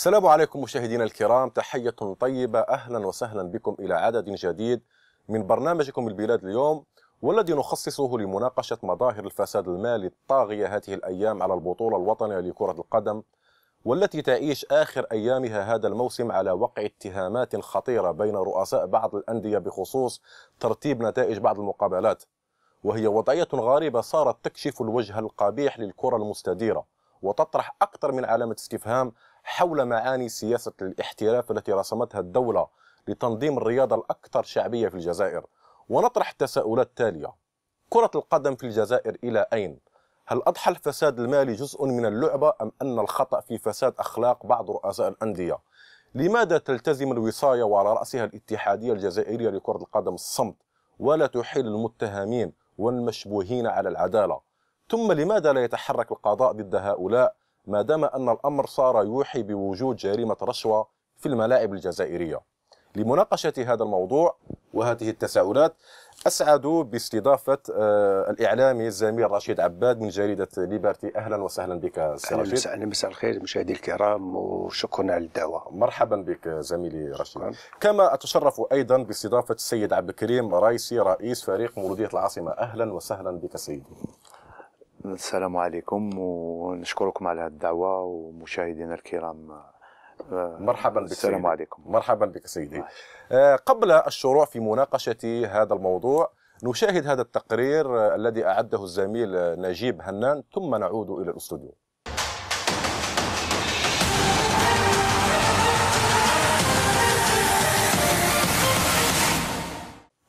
السلام عليكم مشاهدينا الكرام تحية طيبة أهلا وسهلا بكم إلى عدد جديد من برنامجكم البلاد اليوم والذي نخصصه لمناقشة مظاهر الفساد المالي الطاغية هذه الأيام على البطولة الوطنية لكرة القدم والتي تعيش آخر أيامها هذا الموسم على وقع اتهامات خطيرة بين رؤساء بعض الأندية بخصوص ترتيب نتائج بعض المقابلات وهي وضعية غريبة صارت تكشف الوجه القبيح للكرة المستديرة وتطرح أكثر من علامة استفهام حول معاني سياسة الاحتراف التي رسمتها الدولة لتنظيم الرياضة الأكثر شعبية في الجزائر ونطرح التساؤلات التالية كرة القدم في الجزائر إلى أين؟ هل أضحى الفساد المالي جزء من اللعبة أم أن الخطأ في فساد أخلاق بعض رؤساء الأندية؟ لماذا تلتزم الوصاية وعلى رأسها الاتحادية الجزائرية لكرة القدم الصمت ولا تحيل المتهمين والمشبوهين على العدالة؟ ثم لماذا لا يتحرك القضاء ضد هؤلاء ما دام أن الأمر صار يوحي بوجود جريمة رشوة في الملاعب الجزائرية لمناقشة هذا الموضوع وهذه التساؤلات أسعد باستضافة آه، الإعلامي الزميل رشيد عباد من جريدة ليبرتي أهلا وسهلا بك سي رشيد أهلا مساء الخير مشاهدي الكرام وشكرا على الدعوة مرحبا بك زميلي رشيد شكرا. كما أتشرف أيضا باستضافة السيد عبد الكريم رئيسي رئيس فريق مولودية العاصمة أهلا وسهلا بك سيدي السلام عليكم ونشكركم على هذه الدعوه ومشاهدينا الكرام آه، مرحبا بك السلام سيدي. عليكم مرحبا بك سيدي آه، قبل الشروع في مناقشه هذا الموضوع نشاهد هذا التقرير آه، الذي اعده الزميل نجيب هنان ثم نعود الى الاستوديو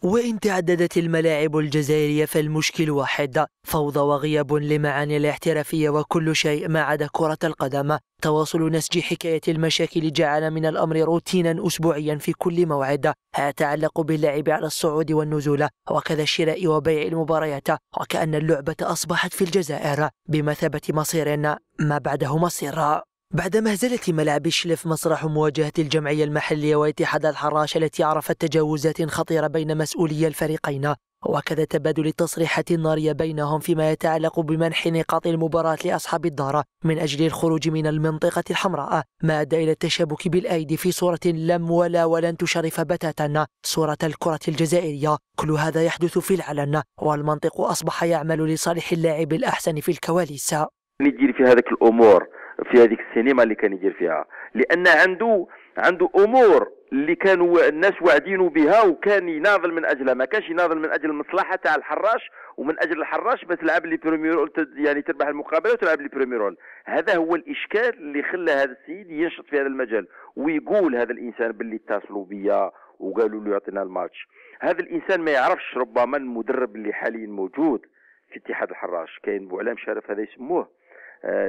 وإن تعددت الملاعب الجزائرية فالمشكل واحد فوضى وغياب لمعاني الاحترافية وكل شيء ما عدا كرة القدم تواصل نسج حكاية المشاكل جعل من الأمر روتينا أسبوعيا في كل موعد يتعلق باللعب على الصعود والنزول وكذا شراء وبيع المباريات وكأن اللعبة أصبحت في الجزائر بمثابة مصير ما بعده مصير بعد مهزلة ملعب شلف مسرح مواجهة الجمعية المحلية واتحاد الحراش التي عرفت تجاوزات خطيرة بين مسؤولي الفريقين وكذا تبادل التصريحات النارية بينهم فيما يتعلق بمنح نقاط المباراة لأصحاب الدار من أجل الخروج من المنطقة الحمراء ما أدى إلى التشابك بالأيدي في صورة لم ولا ولن تشرف بتاتا صورة الكرة الجزائرية كل هذا يحدث في العلن والمنطق أصبح يعمل لصالح اللاعب الأحسن في الكواليس من يدير في هذه الأمور في هذيك السينما اللي كان يدير فيها لان عنده عنده امور اللي كانوا الناس واعدينه بها وكان يناضل من اجلها ما كانش يناضل من اجل المصلحه تاع الحراش ومن اجل الحراش باش تلعب لي بريمير يعني تربح المقابله وتلعب لي بريمير هذا هو الاشكال اللي خلى هذا السيد ينشط في هذا المجال ويقول هذا الانسان باللي اتصلوا بيا وقالوا له يعطينا الماتش هذا الانسان ما يعرفش ربما المدرب اللي حاليا موجود في اتحاد الحراش كاين بوعلام شرف هذا يسموه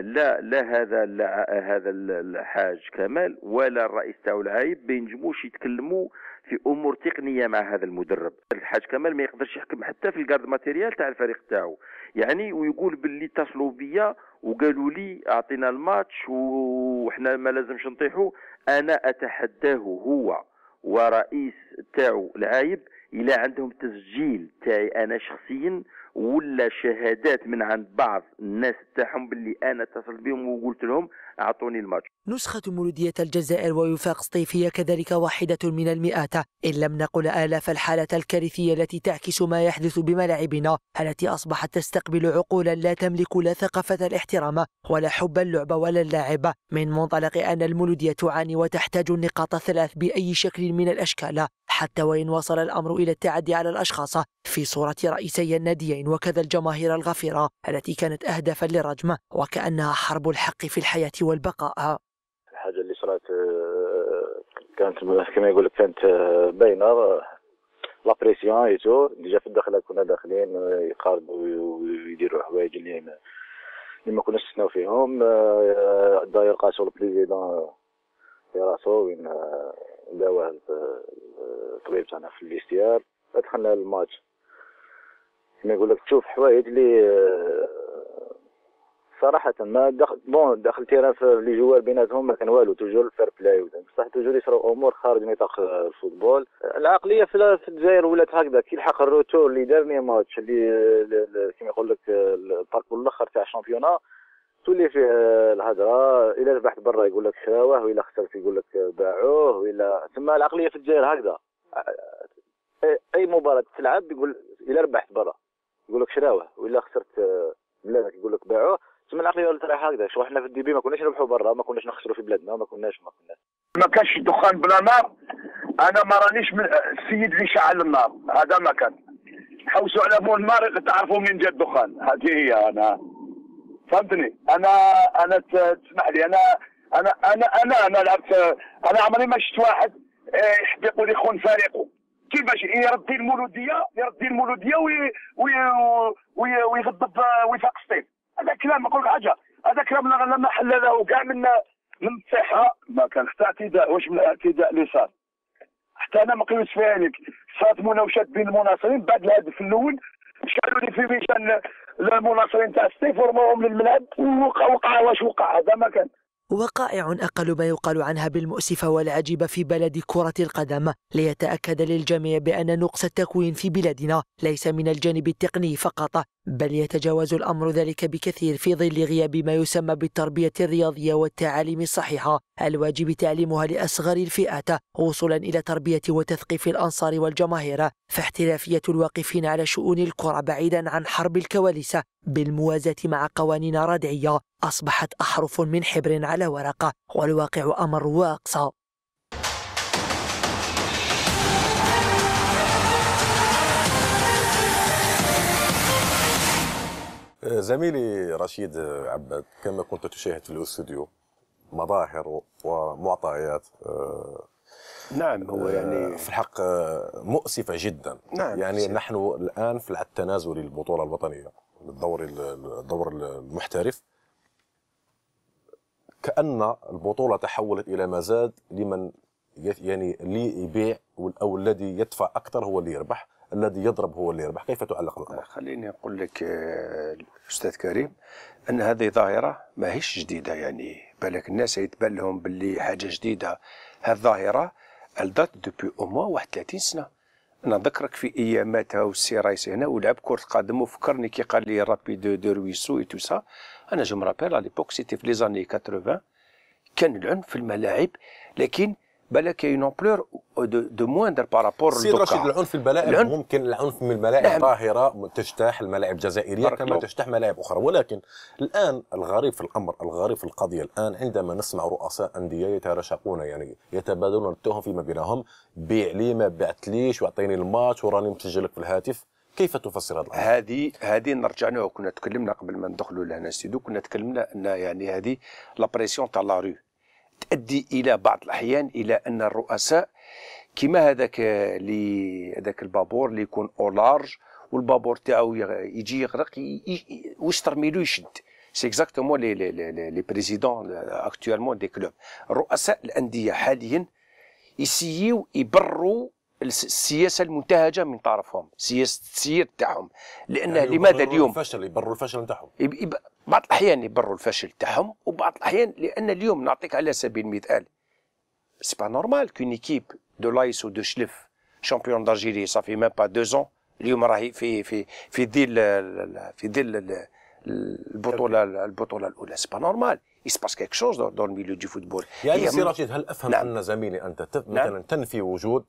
لا لا هذا لا هذا الحاج كمال ولا الرئيس تاعو العايب بينجموش يتكلموا في امور تقنيه مع هذا المدرب الحاج كمال ما يقدرش يحكم حتى في الكارد ماتيريال تاع الفريق تاعو يعني ويقول باللي اتصلوا بيا وقالوا لي اعطينا الماتش وحنا ما لازمش نطيحوا انا اتحداه هو ورئيس تاعو العايب الى عندهم تسجيل تاعي انا شخصيا ولا شهادات من عند بعض الناس تاعهم باللي انا اتصلت بهم وقلت لهم اعطوني الماتش نسخة مولودية الجزائر ويفاق هي كذلك واحدة من المئات إن لم نقل آلاف الحالة الكارثية التي تعكس ما يحدث بملاعبنا التي أصبحت تستقبل عقولا لا تملك لا ثقافة الاحترام ولا حب اللعب ولا اللاعب من منطلق أن المولودية تعاني وتحتاج النقاط الثلاث بأي شكل من الأشكال حتى وإن وصل الأمر إلى التعدي على الأشخاص في صورة رئيسي الناديين وكذا الجماهير الغفيرة التي كانت أهدافا للرجم وكأنها حرب الحق في الحياة والبقاء الحاجة اللي صارت آه، كانت كما يقول لك كانت آه، باينة لا بريسيون ايتو ديجا في الداخل كنا داخلين آه، يقاربوا ويديروا حوايج اللي ما كناش نستناو فيهم داير قاسوا البريزيدون في راسو وين داوه الطبيب تاعنا في الاستيار دخلنا للماتش كما يقول لك تشوف حوايج اللي آه، صراحة ما دخل بون دخل تيران في لي جوار بيناتهم ما كان والو توجور الفير بلاي بصح توجور يصراو امور خارج نطاق آه، الفوتبول العقلية في الجزائر ولات هكذا كي لحق الروتور اللي دارني ماتش اللي آه، كيما يقول لك الباركور الاخر تاع الشامبيونات تولي فيه آه، الهضره الا ربحت برا يقول لك شراوه والا خسرت يقول لك باعوه والا تما العقليه في الجزائر هكذا آه، آه، اي مباراه تلعب يقول الا ربحت برا يقول لك شراوه والا خسرت بلادك يقول لك باعوه تما العقليه ولات رايحه هكذا شو احنا في الديبي ما كناش نربحوا برا ما كناش نخسروا في بلادنا ما كناش ما كناش ما كانش دخان بلا نار انا ما رانيش من السيد اللي شعل النار هذا ما كان حوسوا على مول النار تعرفوا من جا الدخان هذه هي انا فهمتني انا انا تسمح لي انا انا انا انا انا لعبت انا عمري ما شفت واحد آه، يحب يقول يخون فريقه كيفاش إيه، يردي المولوديه يردي المولوديه وي وي وي ويغضب آه، وفاق الصيف هذا كلام نقول حاجه هذا كلام لما حل له كاع من من الصحه ما كان حتى اعتداء واش من الاعتداء اللي صار حتى انا ما قلتش فيها يعني. صارت مناوشات بين المناصرين بعد الهدف الاول شكالوا لي في ميشان المناصرين تاع السيف ورموهم للملعب ووقع وقع واش وقع هذا ما كان وقائع أقل ما يقال عنها بالمؤسفة والعجيبة في بلد كرة القدم ليتأكد للجميع بأن نقص التكوين في بلادنا ليس من الجانب التقني فقط بل يتجاوز الأمر ذلك بكثير في ظل غياب ما يسمى بالتربية الرياضية والتعاليم الصحيحة الواجب تعليمها لأصغر الفئات وصولا إلى تربية وتثقيف الأنصار والجماهير فاحترافية الواقفين على شؤون الكرة بعيدا عن حرب الكواليس بالموازاة مع قوانين ردعية أصبحت أحرف من حبر على ورقة والواقع أمر واقصى زميلي رشيد عباد كما كنت تشاهد في الاستوديو مظاهر ومعطيات آه، نعم هو آه، يعني في الحق آه، مؤسفة جدا نعم يعني سيب. نحن الآن في التنازل للبطولة الوطنية الدور الدور المحترف كأن البطولة تحولت إلى مزاد لمن يعني اللي يبيع أو الذي يدفع أكثر هو اللي يربح الذي يضرب هو اللي يربح كيف تعلق الأمر؟ خليني أقول لك أستاذ كريم أن هذه ظاهرة ماهيش جديدة يعني بالك الناس يتبان لهم باللي حاجه جديده هالظاهره الظاهره الدات دوبي او موان واحد سنه انا نذكرك في اياماتها والسي رايس هنا ولعب كره قدم وفكرني كي قال لي رابي دو دو رويسو اي تو سا انا جو مرابيل على ليبوك سيتي في لي زاني 80 كان العنف في الملاعب لكن بالك اون امبلور دو موندر بارابور سيد رشيد العنف البلاعب العنف ممكن العنف من الملاعب نعم. تجتاح الملاعب الجزائريه كما تجتاح ملاعب اخرى ولكن الان الغريب في الامر الغريب في القضيه الان عندما نسمع رؤساء انديه يتراشقون يعني يتبادلون التهم فيما بينهم بيع لي ما بعتليش واعطيني الماتش وراني مسجلك في الهاتف كيف تفسر هذا الامر؟ هذه هذه نرجع لها كنا تكلمنا قبل ما ندخلوا لهنا سيدو كنا تكلمنا ان يعني هذه لابريسيون تاع لا رو تؤدي الى بعض الاحيان الى ان الرؤساء كما هذاك اللي هذاك البابور اللي يكون او لارج والبابور تاعو يجي يغرق واش ترميلو يشد سي اكزاكتومون لي لي لي لي بريزيدون اكتوالمون دي كلوب رؤساء الانديه حاليا يسيو يبروا السياسه المنتهجه من طرفهم سياسه التسيير تاعهم لان يعني لماذا اليوم الفشل يبروا الفشل تاعهم بعض الاحيان يبروا الفشل تاعهم وبعض الاحيان لان اليوم نعطيك على سبيل المثال سي با نورمال كون ايكيب دو لايس ودو شلف شامبيون دارجيري صافي ميم با دو زون اليوم راهي في في في ظل في ظل البطوله البطوله الاولى يعني سي با نورمال باس كيك شوز دون ميليو دي فوتبول يعني سي رشيد هل افهم نعم. ان زميلي انت نعم. مثلا تنفي وجود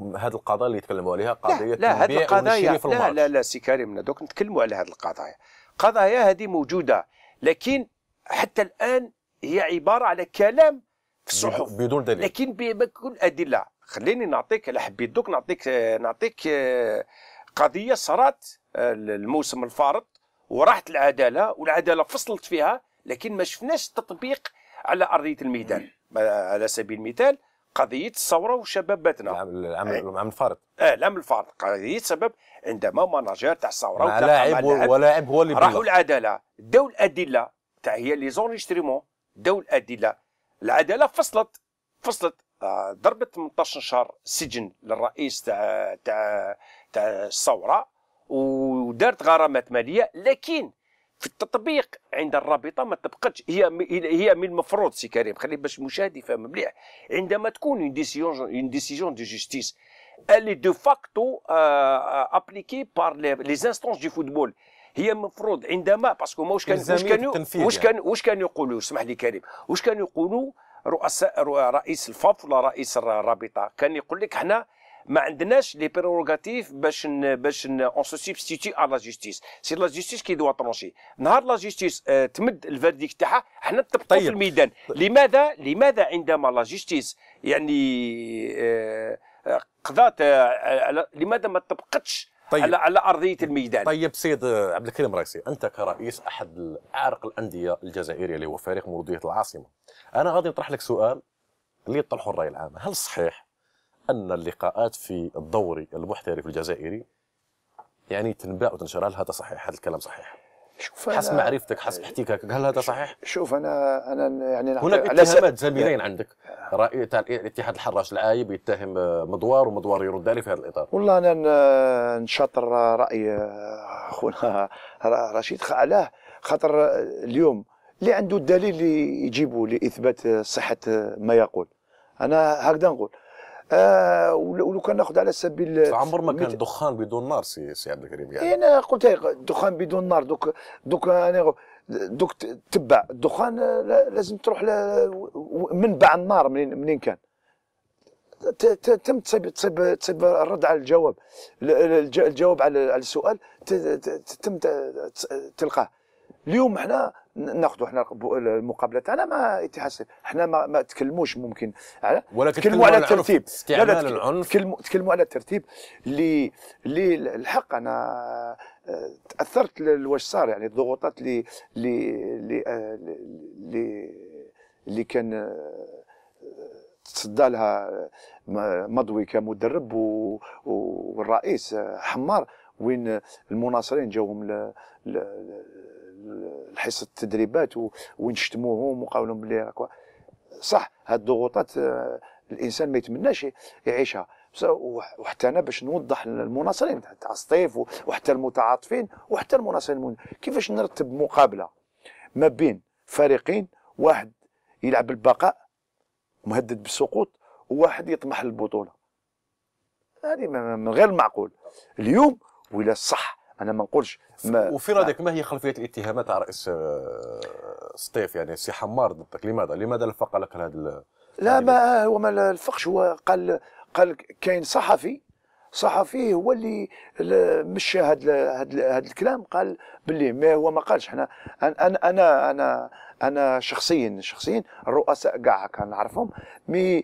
هذه القضايا اللي يتكلموا عليها قضيه لا, هذه القضايا لا لا لا سي كريم دوك نتكلموا على هذه القضايا قضايا هذه موجوده لكن حتى الان هي عباره على كلام في الصحف بدون دليل لكن بكل ادله خليني نعطيك لا حبيت دوك نعطيك نعطيك آه، قضيه صارت آه، الموسم الفارط وراحت العداله والعداله فصلت فيها لكن ما شفناش تطبيق على ارضيه الميدان على سبيل المثال قضيه الثوره وشبابتنا العام أي... الفارض اه العام الفارض قضيه سبب عندما ماناجير تاع الثوره لاعب ولاعب هو اللي راحوا العداله داو الادله تاع هي لي زونستريمون داو الادله العداله فصلت فصلت آه، ضربت 18 شهر سجن للرئيس تاع تاع تاع الثوره ودارت غرامات ماليه لكن في التطبيق عند الرابطه ما تبقتش هي هي من المفروض سي كريم خلي باش المشاهد يفهم مليح عندما تكون اون ديسيون اون ديسيجن دو جوستيس اللي دو فاكتو ابليكي بار لي انستونس دو فوتبول هي المفروض عندما باسكو واش كان واش كان واش يعني. كان واش كانوا يقولوا اسمح لي كريم واش كانوا يقولوا رؤساء رئيس الفاف ولا رئيس الرابطه كان يقول لك حنا ما عندناش لي بيروغاتيف باش ن... باش ن... اون سو سوبستيتي ا لا جيستيس سي لا جيستيس كي دو ترونشي نهار لا جيستيس آه تمد الفرديك تاعها حنا نطبقوا طيب. في الميدان لماذا لماذا عندما لا جيستيس يعني آه قضات آه لماذا ما طبقتش طيب. على على ارضيه الميدان طيب سيد عبد الكريم رايسي انت كرئيس احد اعرق الانديه الجزائريه اللي هو فريق مولوديه العاصمه انا غادي نطرح لك سؤال اللي يطرحه الراي العام هل صحيح أن اللقاءات في الدوري المحترف الجزائري يعني تنباء وتنشر هل هذا صحيح هذا الكلام صحيح شوف حسب معرفتك حسب احتكاكك هل هذا صحيح شوف انا انا يعني هناك اتهامات زميلين عندك تاع الاتحاد الحراش العايب يتهم مدوار ومدوار يرد عليه في هذا الاطار والله انا نشاطر راي آه، اخونا رشيد علاه خاطر اليوم اللي عنده الدليل يجيبه لاثبات صحه ما يقول انا هكذا نقول آه ولو كان ناخذ على سبيل عمر ما كان دخان بدون نار سي سي عبد الكريم يعني إيه، انا قلت دخان بدون نار دوك دوك انا دوك تبع الدخان آه، لازم تروح ل... منبع النار منين منين كان تم تصيب تصيب تصيب الرد على الجواب الجواب على السؤال تم تلقاه اليوم احنا ناخذوا احنا المقابله تاعنا مع اتحاد احنا ما, ما تكلموش ممكن على ولا تكلموا على الترتيب لا لا تكلموا تكلموا على الترتيب اللي اللي الحق انا آه، تاثرت لواش صار يعني الضغوطات اللي اللي آه، اللي اللي كان آه، تصدى لها مضوي كمدرب والرئيس حمار وين المناصرين جاوهم الحصه التدريبات ونشتموهم وقالوا لهم بلي صح هاد الضغوطات آه، الانسان ما يتمناش يعيشها وحتى انا باش نوضح للمناصرين تاع الصيف وحتى المتعاطفين وحتى المناصرين كيفاش نرتب مقابله ما بين فريقين واحد يلعب البقاء مهدد بالسقوط وواحد يطمح للبطوله هذه من غير المعقول اليوم ولا صح انا ما نقولش ما وفي رايك ما هي خلفيه الاتهامات على رئيس آه، سطيف يعني السي حمار ضدك لماذا لماذا لفق لك هذا لا ما هو ما لفقش هو قال قال كاين صحفي صحفي هو اللي مشى هذا هذا الكلام قال باللي ما هو ما قالش احنا انا انا انا انا شخصيا شخصيا الرؤساء كاع كان نعرفهم مي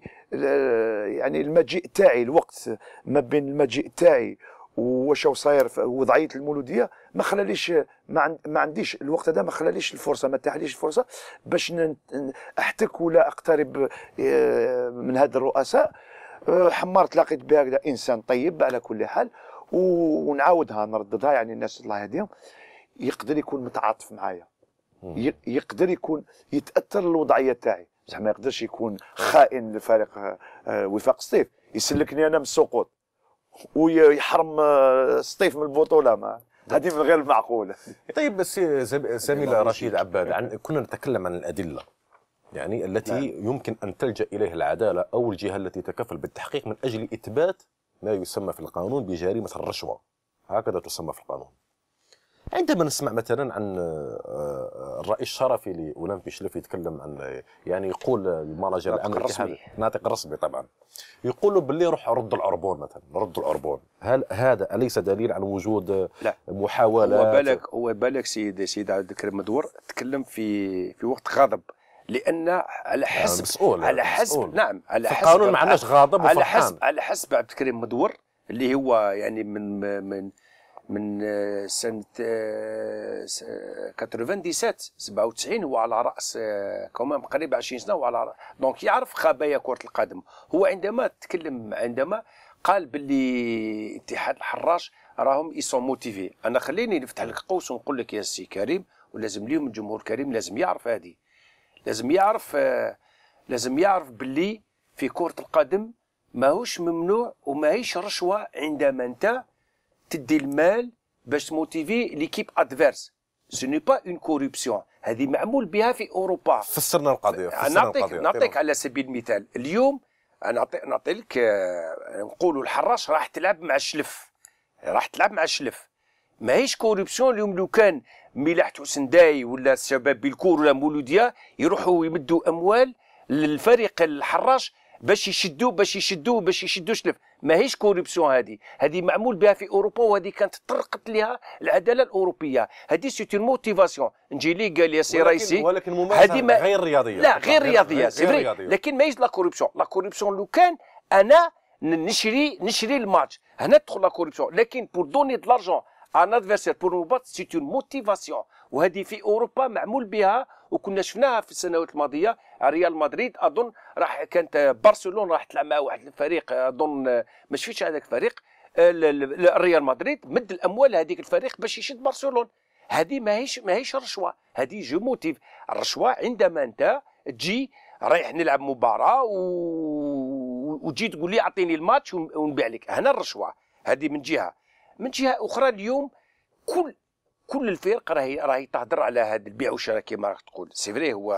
يعني المجيء تاعي الوقت ما بين المجيء تاعي واش صاير وضعيه المولوديه ما خلاليش ما عنديش الوقت هذا ما خلاليش الفرصه ما تاحليش الفرصه باش احتك ولا اقترب آه، من هاد الرؤساء آه، حمرت لقيت بها انسان طيب على كل حال ونعاودها نرددها يعني الناس الله يهديهم يقدر يكون متعاطف معايا يقدر يكون يتاثر الوضعيه تاعي بصح ما يقدرش يكون خائن لفريق آه، وفاق الصيف يسلكني انا من السقوط ويحرم آه، سطيف من البطوله ما طيب. هذه من غير المعقول طيب سامي رشيد عباد عن كنا نتكلم عن الادله يعني التي نعم. يمكن ان تلجا اليها العداله او الجهه التي تكفل بالتحقيق من اجل اثبات ما يسمى في القانون بجريمه الرشوه هكذا تسمى في القانون عندما نسمع مثلا عن آه، آه، الرئيس الشرفي لاولمبي شلف يتكلم عن آه، يعني يقول المانجر الامريكي الناطق الرسمي طبعا يقول باللي روح رد العربون مثلا رد العربون هل هذا اليس دليل على وجود لا. محاولات هو بالك هو بالك سيدي سيدي عبد الكريم مدور تكلم في في وقت غضب لان على نعم، حسب مسؤول على حسب مسؤول. نعم على حسب القانون ما غاضب على حسب على حسب عبد الكريم مدور اللي هو يعني من من من آه، سنة 97 آه، 97 آه، هو على رأس كمان قريب 20 سنة هو على رأس دونك يعرف خبايا كرة القدم هو عندما تكلم عندما قال باللي اتحاد الحراش راهم يسون موتيفي انا خليني نفتح لك قوس ونقول لك يا سي كريم ولازم ليهم الجمهور الكريم لازم يعرف هذه لازم يعرف لازم يعرف باللي في كرة القدم ماهوش ممنوع وماهيش رشوة عندما انت تدي المال باش تموتيفي ليكيب ادفيرس سو ني با اون كوربسيون هذه معمول بها في اوروبا فسرنا القضيه فسرنا نعطيك القضية. نعطيك على سبيل المثال اليوم نعطي نعطي لك آه، نقولوا الحراش راح تلعب مع الشلف راح تلعب مع الشلف ماهيش كوربسيون اليوم لو كان ملاح حسن داي ولا الشباب بالكور ولا مولوديه يروحوا يمدوا اموال للفريق الحراش باش يشدوا باش يشدوا باش يشدوا شلف ماهيش كوريبسيون هذه هذه معمول بها في اوروبا وهذه كانت طرقت لها العداله الاوروبيه هذه سي موتيفاسيون نجي لي قال يا سي رئيسي ولكن ممارسه ما... غير رياضيه لا غير رياضيه سي فري لكن ماهيش لا كوريبسيون لا كوريبسيون لو كان انا نشري نشري الماتش هنا تدخل لا كوريبسيون لكن بور دوني دو لارجون ان ادفيرسير بور بات سي موتيفاسيون وهذه في اوروبا معمول بها وكنا شفناها في السنوات الماضيه ريال مدريد اظن راح كانت برشلونه راح تلعب مع واحد الفريق اظن ما شفتش هذاك الفريق ريال مدريد مد الاموال هذيك الفريق باش يشد برشلونه هذه ماهيش ماهيش رشوه هذه جو موتيف الرشوه عندما انت تجي رايح نلعب مباراه و... وتجي تقول لي اعطيني الماتش ونبيع لك هنا الرشوه هذه من جهه من جهه اخرى اليوم كل كل الفرق راهي راهي تهضر على هذا البيع والشراء كما راك تقول سي فري هو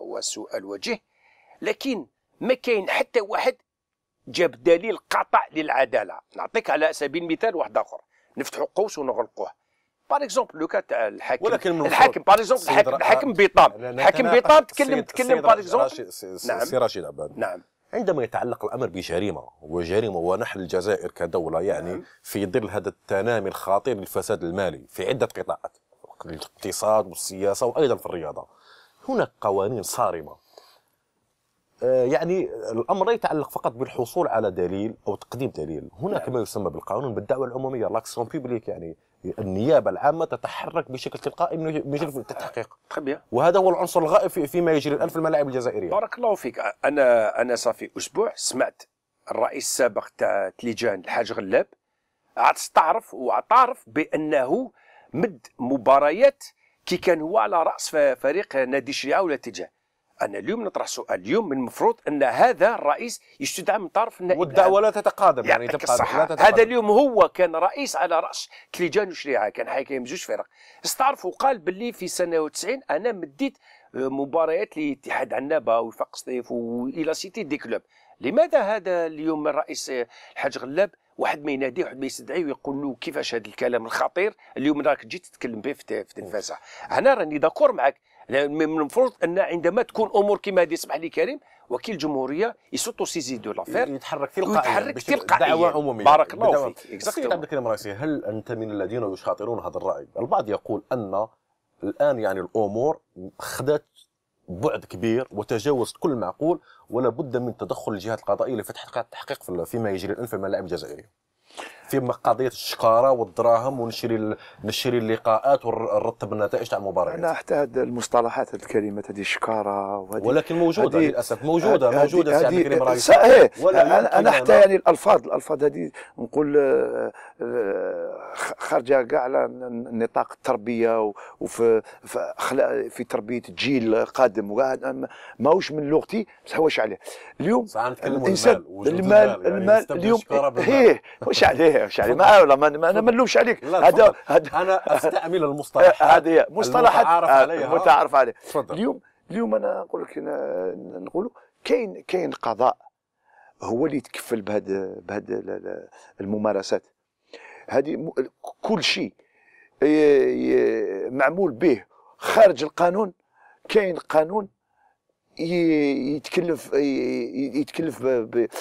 هو السؤال وجيه لكن ما كاين حتى واحد جاب دليل قطع للعداله نعطيك على سبيل المثال واحد اخر نفتحوا قوس ونغلقوه بار اكزومبل لو كا الحاكم ولكن الحاكم بار اكزومبل الحاكم, الحاكم بيطام الحاكم بيطام تكلم تكلم بار اكزومبل نعم سي رشيد عباد نعم عندما يتعلق الأمر بجريمة وجريمة ونحن الجزائر كدولة يعني نعم. في ظل هذا التنامي الخطير للفساد المالي في عدة قطاعات الاقتصاد والسياسة وأيضا في الرياضة هناك قوانين صارمة آه، يعني الامر لا يتعلق فقط بالحصول على دليل او تقديم دليل، هناك نعم. ما يسمى بالقانون بالدعوه العموميه لاكسون بيبليك يعني النيابه العامه تتحرك بشكل تلقائي من اجل التحقيق وهذا هو العنصر الغائب فيما يجري الان في الملاعب الجزائريه بارك الله فيك انا انا صافي اسبوع سمعت الرئيس السابق تاع تليجان الحاج غلاب عاد استعرف واعترف بانه مد مباريات كي كان هو على راس فريق نادي الشريعه ولا تجاه انا اليوم نطرح سؤال اليوم من المفروض ان هذا الرئيس يستدعى من طرف النائب والدعوه لا تتقادم يعني تبقى لا تتقادم. هذا اليوم هو كان رئيس على راس كليجان وشريعه كان حاكم من زوج فرق استعرف وقال باللي في سنه 90 انا مديت آه، مباريات لاتحاد عنابه وفاق سطيف والى سيتي دي كلوب لماذا هذا اليوم الرئيس آه، الحاج غلاب واحد ما ينادي واحد ما يستدعي ويقول له كيفاش هذا الكلام الخطير اليوم راك جيت تتكلم به في التلفازه انا راني داكور معك من المفروض ان عندما تكون امور كما هذه اسمح لي كريم وكيل الجمهوريه يسوتو سيزي دو لافير يتحرك تلقائيا يتحرك تلقائيا دعوه عموميه بارك الله فيك سيد عبد الكريم الرئيسي هل انت من الذين يشاطرون هذا الراي؟ البعض يقول ان الان يعني الامور خدت بعد كبير وتجاوزت كل معقول ولا بد من تدخل الجهات القضائيه لفتح تحقيق فيما يجري الان في الملاعب الجزائريه. في قضيه الشكاره والدراهم ونشري نشري اللقاءات ونرتب النتائج تاع المباريات انا حتى هذه المصطلحات هذه الكلمات هذه الشكاره وهذه ولكن موجوده للاسف موجوده موجوده سي عبد الكريم انا, أنا حتى يعني الالفاظ الالفاظ هذه نقول آه، آه، خارجه كاع على نطاق التربيه وفي في, في تربيه جيل قادم ماهوش من لغتي بصح واش عليه اليوم الانسان المال المال, المال يعني اليوم ايه واش عليه ايش يعني ما ما انا ما نلومش عليك هذا انا استعمل المصطلح هذه مصطلحات متعارف آه، عليها متعارف عليه اليوم اليوم انا نقول لك نقولوا كاين كاين قضاء هو اللي يتكفل بهذا بهذا الممارسات هذه كل شيء معمول به خارج القانون كاين قانون يتكلف يتكلف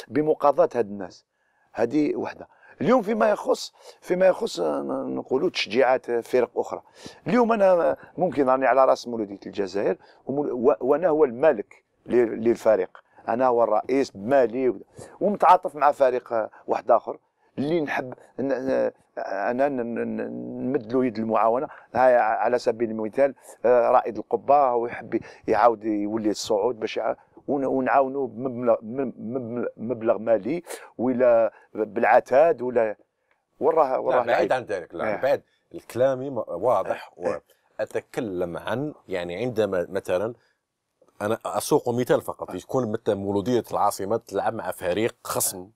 بمقاضاه هاد الناس هذه وحده اليوم فيما يخص فيما يخص نقولوا تشجيعات فرق اخرى اليوم انا ممكن راني على راس مولوديه الجزائر وانا هو الملك للفريق انا هو الرئيس بمالي ومتعاطف مع فريق واحد اخر اللي نحب انا نمد له يد المعاونه على سبيل المثال آه، رائد القبه ويحب يعاود يولي الصعود باش ونعاونوا بمبلغ مالي ولا بالعتاد ولا وراه وراه نعم، بعيد عن ذلك لا إيه. بعيد الكلام واضح إيه. واتكلم عن يعني عندما مثلا انا اسوق مثال فقط آه. يكون مثلا مولوديه العاصمه تلعب مع فريق خصم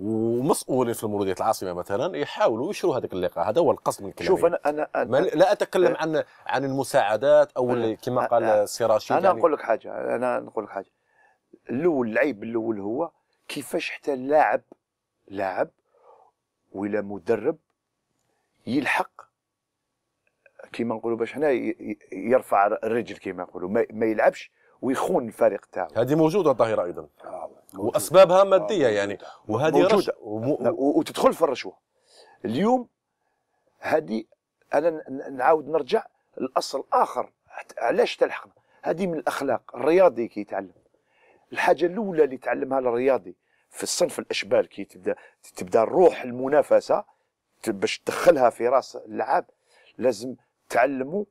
ومسؤولين في مولوديه العاصمه مثلا يحاولوا يشروا هذاك اللقاء هذا هو القصد من شوف انا انا, أنا لا اتكلم إيه. عن عن المساعدات او كما قال سيراشي انا نقول يعني لك حاجه انا نقول لك حاجه الاول العيب الاول هو كيفاش حتى اللاعب لاعب ولا مدرب يلحق كيما نقولوا باش هنا يرفع الرجل كيما نقولوا ما يلعبش ويخون الفريق تاعو هذه موجوده ظاهره ايضا آه، موجودة. واسبابها آه، ماديه آه يعني وهذه موجوده وم... وتدخل في الرشوه اليوم هذه انا نعاود نرجع الاصل اخر علاش تلحقنا هذه من الاخلاق الرياضي كيتعلم الحاجه الاولى اللي تعلمها الرياضي في الصنف الاشبال كي تبدا تبدا الروح المنافسه باش تدخلها في راس اللعاب لازم تعلموا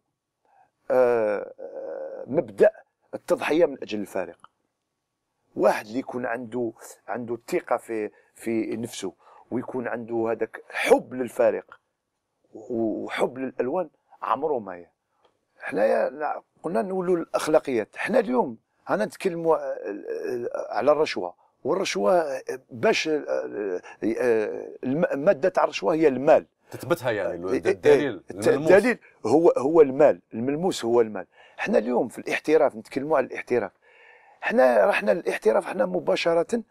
آه، آه، مبدا التضحيه من اجل الفريق واحد اللي يكون عنده عنده الثقه في في نفسه ويكون عنده هذاك حب للفريق وحب للالوان عمره ما هي حنايا قلنا نقولوا الاخلاقيات حنا اليوم انا نتكلم آه، آه، على الرشوه والرشوه آه، باش الماده تاع الرشوه هي المال تثبتها يعني الدليل الدليل هو هو المال الملموس هو المال احنا اليوم في الاحتراف نتكلموا على الاحتراف احنا رحنا الاحتراف احنا مباشره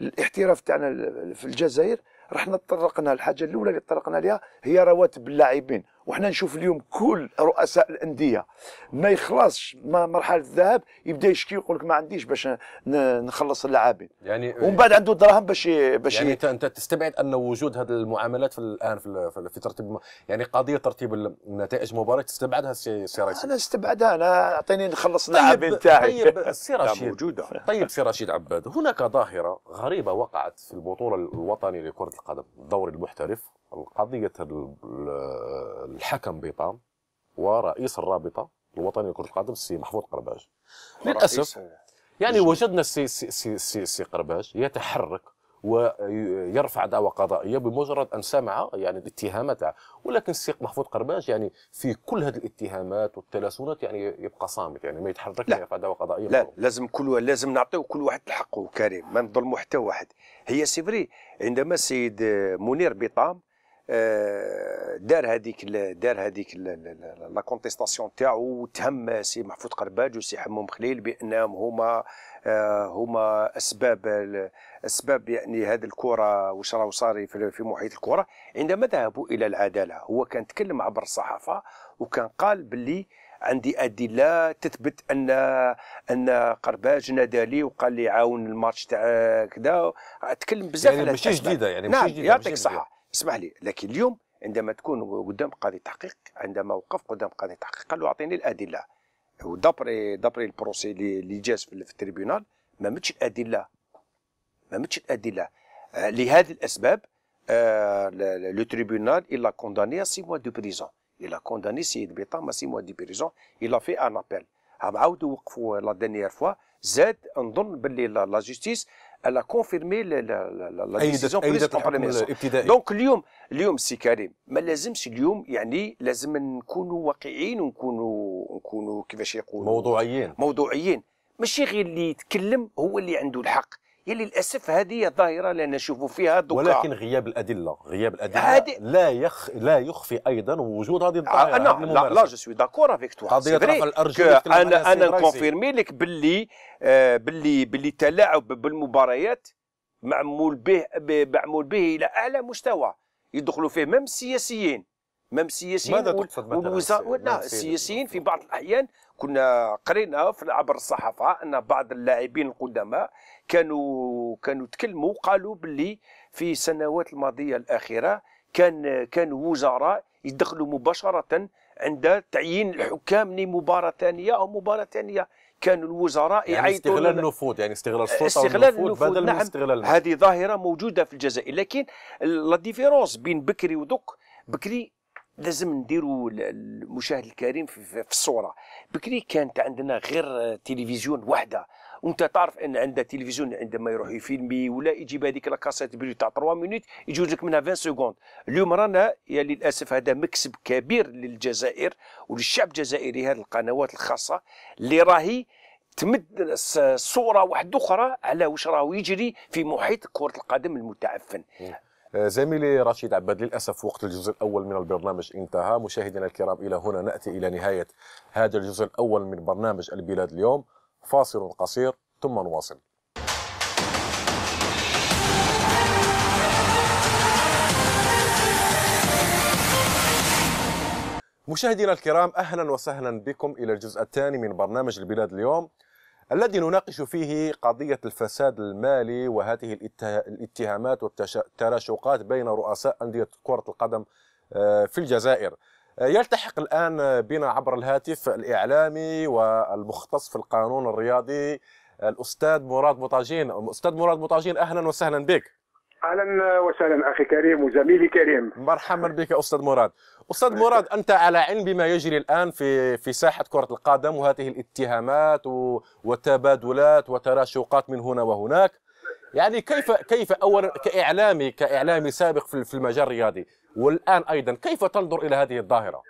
الاحتراف تاعنا في الجزائر رحنا تطرقنا الحاجه الاولى اللي تطرقنا لها هي رواتب اللاعبين وحنا نشوف اليوم كل رؤساء الانديه ما يخلصش مرحله الذهاب يبدا يشكي يقول لك ما عنديش باش نخلص اللاعبين يعني ومن بعد عنده الدراهم باش باش يعني انت تستبعد ان وجود هذه المعاملات في الان في, في ترتيب يعني قضيه ترتيب النتائج مباراه تستبعدها السي رشيد انا استبعدها انا اعطيني نخلص طيب، اللاعبين تاعي طيب السي رشيد نعم، موجوده طيب سي رشيد عباد هناك ظاهره غريبه وقعت في البطوله الوطنيه لكره القدم الدوري المحترف قضيه الحكم بيطام ورئيس الرابطه الوطني لكره القدم السي محفوظ قرباج للاسف يعني وجدنا السي سي سي سي, سي قرباج يتحرك ويرفع دعوى قضائيه بمجرد ان سمع يعني الاتهام ولكن السي محفوظ قرباج يعني في كل هذه الاتهامات والتلاسونات يعني يبقى صامت يعني ما يتحرك لا يرفع دعوى قضائيه لا مطلوب. لازم كل لازم نعطيو كل واحد حقه كريم ما نظلموا حتى واحد هي سي فري عندما السيد منير بطام آه، دار هذيك دار هذيك لا كونتيستاسيون تاعو وتهم سي محفوظ قرباج وسي حموم خليل بانهم هما آه، هما اسباب اسباب يعني هذه الكره واش راهو صاري في محيط الكره عندما ذهبوا الى العداله هو كان تكلم عبر الصحافه وكان قال باللي عندي ادله تثبت ان ان قرباج نادى لي وقال لي عاون الماتش تاع كذا تكلم بزاف يعني على ماشي جديده يعني ماشي نعم جديده يعطيك الصحه اسمح لي لكن اليوم عندما تكون قدام قاضي تحقيق عندما وقف قدام قاضي تحقيق قال له اعطيني الادله ودابري دابري البروسي اللي جاز في التريبيونال ما متش الادله ما متش الادله آه لهذه الاسباب آه لو تريبيونال الا كونداني سي موا دو بريزون الا كونداني سيد بيطام سي موا دو بريزون الا في ان ابيل عاودوا وقفوا لا دانيير فوا زاد نظن باللي لا جوستيس elle كونفيرمي لا لا لا لا la décision دونك اليوم اليوم سي كريم ما لازمش اليوم يعني لازم نكونوا واقعيين ونكونوا نكونوا كيفاش يقولوا موضوعيين موضوعيين ماشي غير اللي يتكلم هو اللي عنده الحق يلي للاسف هذه ظاهره لا نشوف فيها دكا ولكن غياب الادله غياب الادله هادي... لا يخ... لا يخفي ايضا وجود هذه آه، الظاهره انا لا, لا جو سوي داكور افيك توا قضيه الارجل انا انا نكونفيرمي لك باللي آه باللي باللي التلاعب بالمباريات معمول به معمول به الى اعلى مستوى يدخلوا فيه ميم السياسيين مام السياسيين ماذا تقصد والوزارة لا السياسيين في بعض الأحيان كنا قرينا في عبر الصحافة أن بعض اللاعبين القدماء كانوا كانوا تكلموا قالوا باللي في السنوات الماضية الأخيرة كان كان وزراء يدخلوا مباشرة عند تعيين الحكام لمباراة ثانية أو مباراة ثانية كانوا الوزراء يعني يعيطوا استغلال النفوذ يعني استغلال السلطه استغلال النفوذ بدل نعم استغلال هذه ظاهره موجوده في الجزائر لكن لا ديفيرونس بين بكري ودوك بكري لازم نديروا المشاهد الكريم في الصوره بكري كانت عندنا غير تلفزيون وحده وانت تعرف ان عند تلفزيون عندما يروح يفيلمي ولا يجيب هذيك لاكاسيت بري تاع 3 مينوت يجوز لك منها 20 سكوند اليوم رانا يا للاسف هذا مكسب كبير للجزائر وللشعب الجزائري هذه القنوات الخاصه اللي راهي تمد صوره واحده اخرى على واش راهو يجري في محيط كره القدم المتعفن آه، زميلي رشيد عباد للأسف وقت الجزء الأول من البرنامج انتهى مشاهدينا الكرام إلى هنا نأتي إلى نهاية هذا الجزء الأول من برنامج البلاد اليوم فاصل قصير ثم نواصل مشاهدينا الكرام اهلا وسهلا بكم الى الجزء الثاني من برنامج البلاد اليوم الذي نناقش فيه قضية الفساد المالي وهذه الاتهامات والتراشقات بين رؤساء أندية كرة القدم آه، في الجزائر آه، يلتحق الآن بنا عبر الهاتف الإعلامي والمختص في القانون الرياضي الأستاذ مراد مطاجين أستاذ مراد مطاجين أهلا وسهلا بك اهلا وسهلا اخي كريم وزميلي كريم مرحبا بك استاذ مراد استاذ مراد انت على علم بما يجري الان في في ساحه كره القدم وهذه الاتهامات وتبادلات وتراشقات من هنا وهناك يعني كيف كيف اولا كاعلامي كاعلامي سابق في المجال الرياضي والان ايضا كيف تنظر الى هذه الظاهره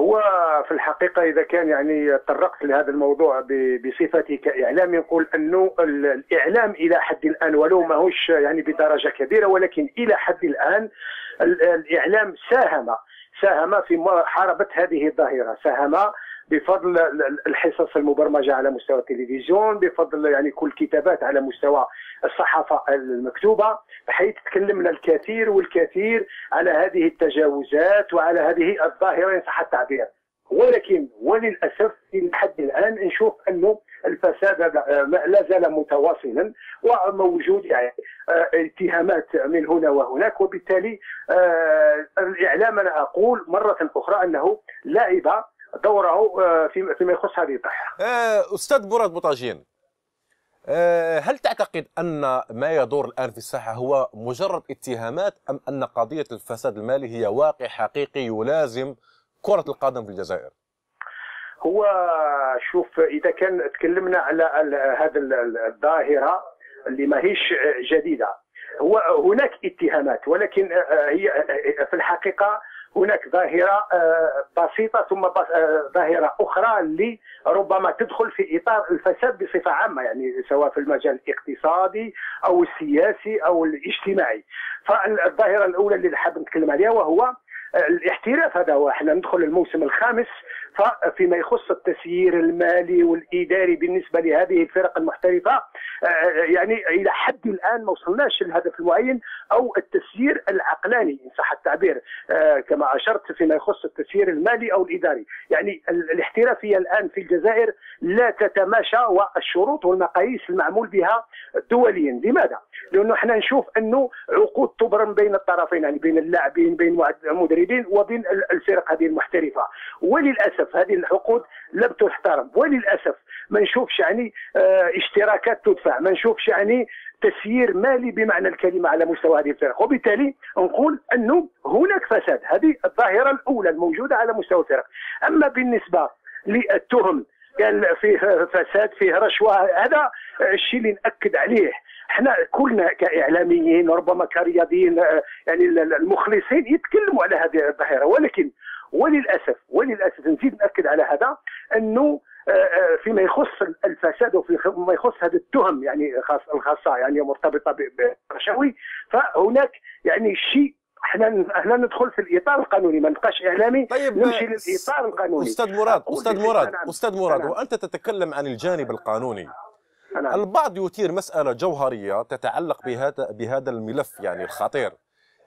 هو في الحقيقه اذا كان يعني تطرقت لهذا الموضوع بصفتي كاعلام نقول انه الاعلام الى حد الان ولو ماهوش يعني بدرجه كبيره ولكن الى حد الان الاعلام ساهم ساهم في محاربه هذه الظاهره، ساهم بفضل الحصص المبرمجه على مستوى التلفزيون بفضل يعني كل الكتابات على مستوى الصحافه المكتوبه بحيث تكلمنا الكثير والكثير على هذه التجاوزات وعلى هذه الظاهره ان صح التعبير ولكن وللاسف حد الان نشوف انه الفساد لا زال متواصلا وموجود يعني آه، اتهامات من هنا وهناك وبالتالي آه، الاعلام انا اقول مره اخرى انه لعب دوره آه، فيما يخص هذه الضحيه. آه، استاذ مراد بوطاجين آه، هل تعتقد ان ما يدور الان في الساحه هو مجرد اتهامات ام ان قضيه الفساد المالي هي واقع حقيقي يلازم كره القدم في الجزائر؟ هو شوف اذا كان تكلمنا على هذه الظاهره اللي ماهيش جديده هو هناك اتهامات ولكن هي في الحقيقه هناك ظاهره آه، بسيطه ثم آه، ظاهره اخرى اللي ربما تدخل في اطار الفساد بصفه عامه يعني سواء في المجال الاقتصادي او السياسي او الاجتماعي فالظاهره الاولى اللي حاب نتكلم عليها وهو آه، الاحتراف هذا هو ندخل الموسم الخامس فيما يخص التسيير المالي والاداري بالنسبه لهذه الفرق المحترفه آه، آه، يعني الى حد الان ما وصلناش للهدف المعين او التسيير العقلاني ان صح التعبير آه، كما اشرت فيما يخص التسيير المالي او الاداري يعني الاحترافيه الان في الجزائر لا تتماشى والشروط والمقاييس المعمول بها دوليا لماذا لانه احنا نشوف انه عقود تبرم بين الطرفين يعني بين اللاعبين بين المدربين وبين الفرق هذه المحترفه وللاسف للاسف هذه العقود لم تحترم وللاسف ما نشوفش يعني آه، اشتراكات تدفع ما نشوفش يعني تسيير مالي بمعنى الكلمه على مستوى هذه الفرق وبالتالي نقول انه هناك فساد هذه الظاهره الاولى الموجوده على مستوى الفرق اما بالنسبه للتهم قال فيه فساد فيه رشوه هذا الشيء اللي ناكد عليه احنا كلنا كاعلاميين ربما كرياضيين آه، يعني المخلصين يتكلموا على هذه الظاهره ولكن وللاسف وللاسف نزيد ناكد على هذا انه آه، آه، فيما يخص الفساد وفيما يخص هذه التهم يعني الخاصه يعني مرتبطه بالرشاوي فهناك يعني شيء احنا احنا ندخل في الاطار القانوني ما نبقاش اعلامي طيب نمشي للاطار القانوني استاذ مراد استاذ مراد استاذ مراد وانت تتكلم عن الجانب القانوني البعض يثير مساله جوهريه تتعلق بهذا بهذا الملف يعني الخطير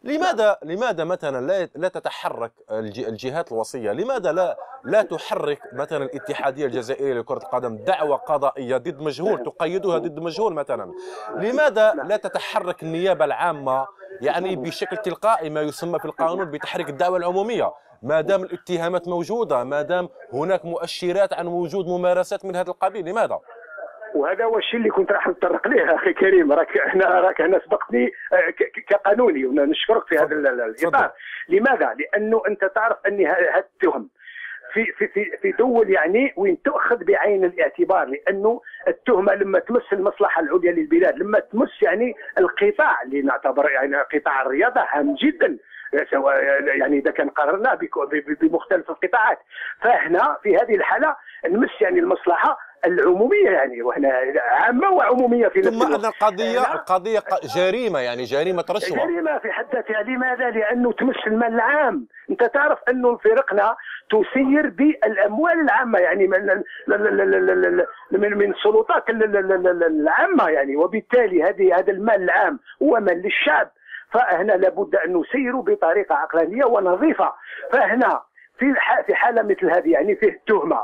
لماذا لماذا مثلا لا لا تتحرك الجهات الوصيه؟ لماذا لا لا تحرك مثلا الاتحاديه الجزائريه لكره القدم دعوه قضائيه ضد مجهول تقيدها ضد مجهول مثلا؟ لماذا لا تتحرك النيابه العامه يعني بشكل تلقائي ما يسمى في القانون بتحريك الدعوه العموميه؟ ما دام الاتهامات موجوده، ما دام هناك مؤشرات عن وجود ممارسات من هذا القبيل، لماذا؟ وهذا هو الشيء اللي كنت راح نتطرق ليه اخي كريم راك هنا راك هنا سبقتني آه، كقانوني ونشكرك في هذا الاطار لماذا؟ لانه انت تعرف ان هذا التهم في في في في دول يعني وين تؤخذ بعين الاعتبار لانه التهمه لما تمس المصلحه العليا للبلاد لما تمس يعني القطاع اللي نعتبر يعني قطاع الرياضه هام جدا سواء يعني اذا كان قررنا بمختلف القطاعات فهنا في هذه الحاله نمس يعني المصلحه العموميه يعني وهنا عامه وعموميه في ثم ان القضيه قضيه جريمه يعني جريمه رشوه جريمه في حد ذاتها لماذا؟ لانه تمس المال العام انت تعرف انه فرقنا تسير بالاموال العامه يعني من من من السلطات العامه يعني وبالتالي هذه هذا المال العام هو مال للشعب فهنا لابد ان نسير بطريقه عقلانيه ونظيفه فهنا في في حاله مثل هذه يعني فيه التهمه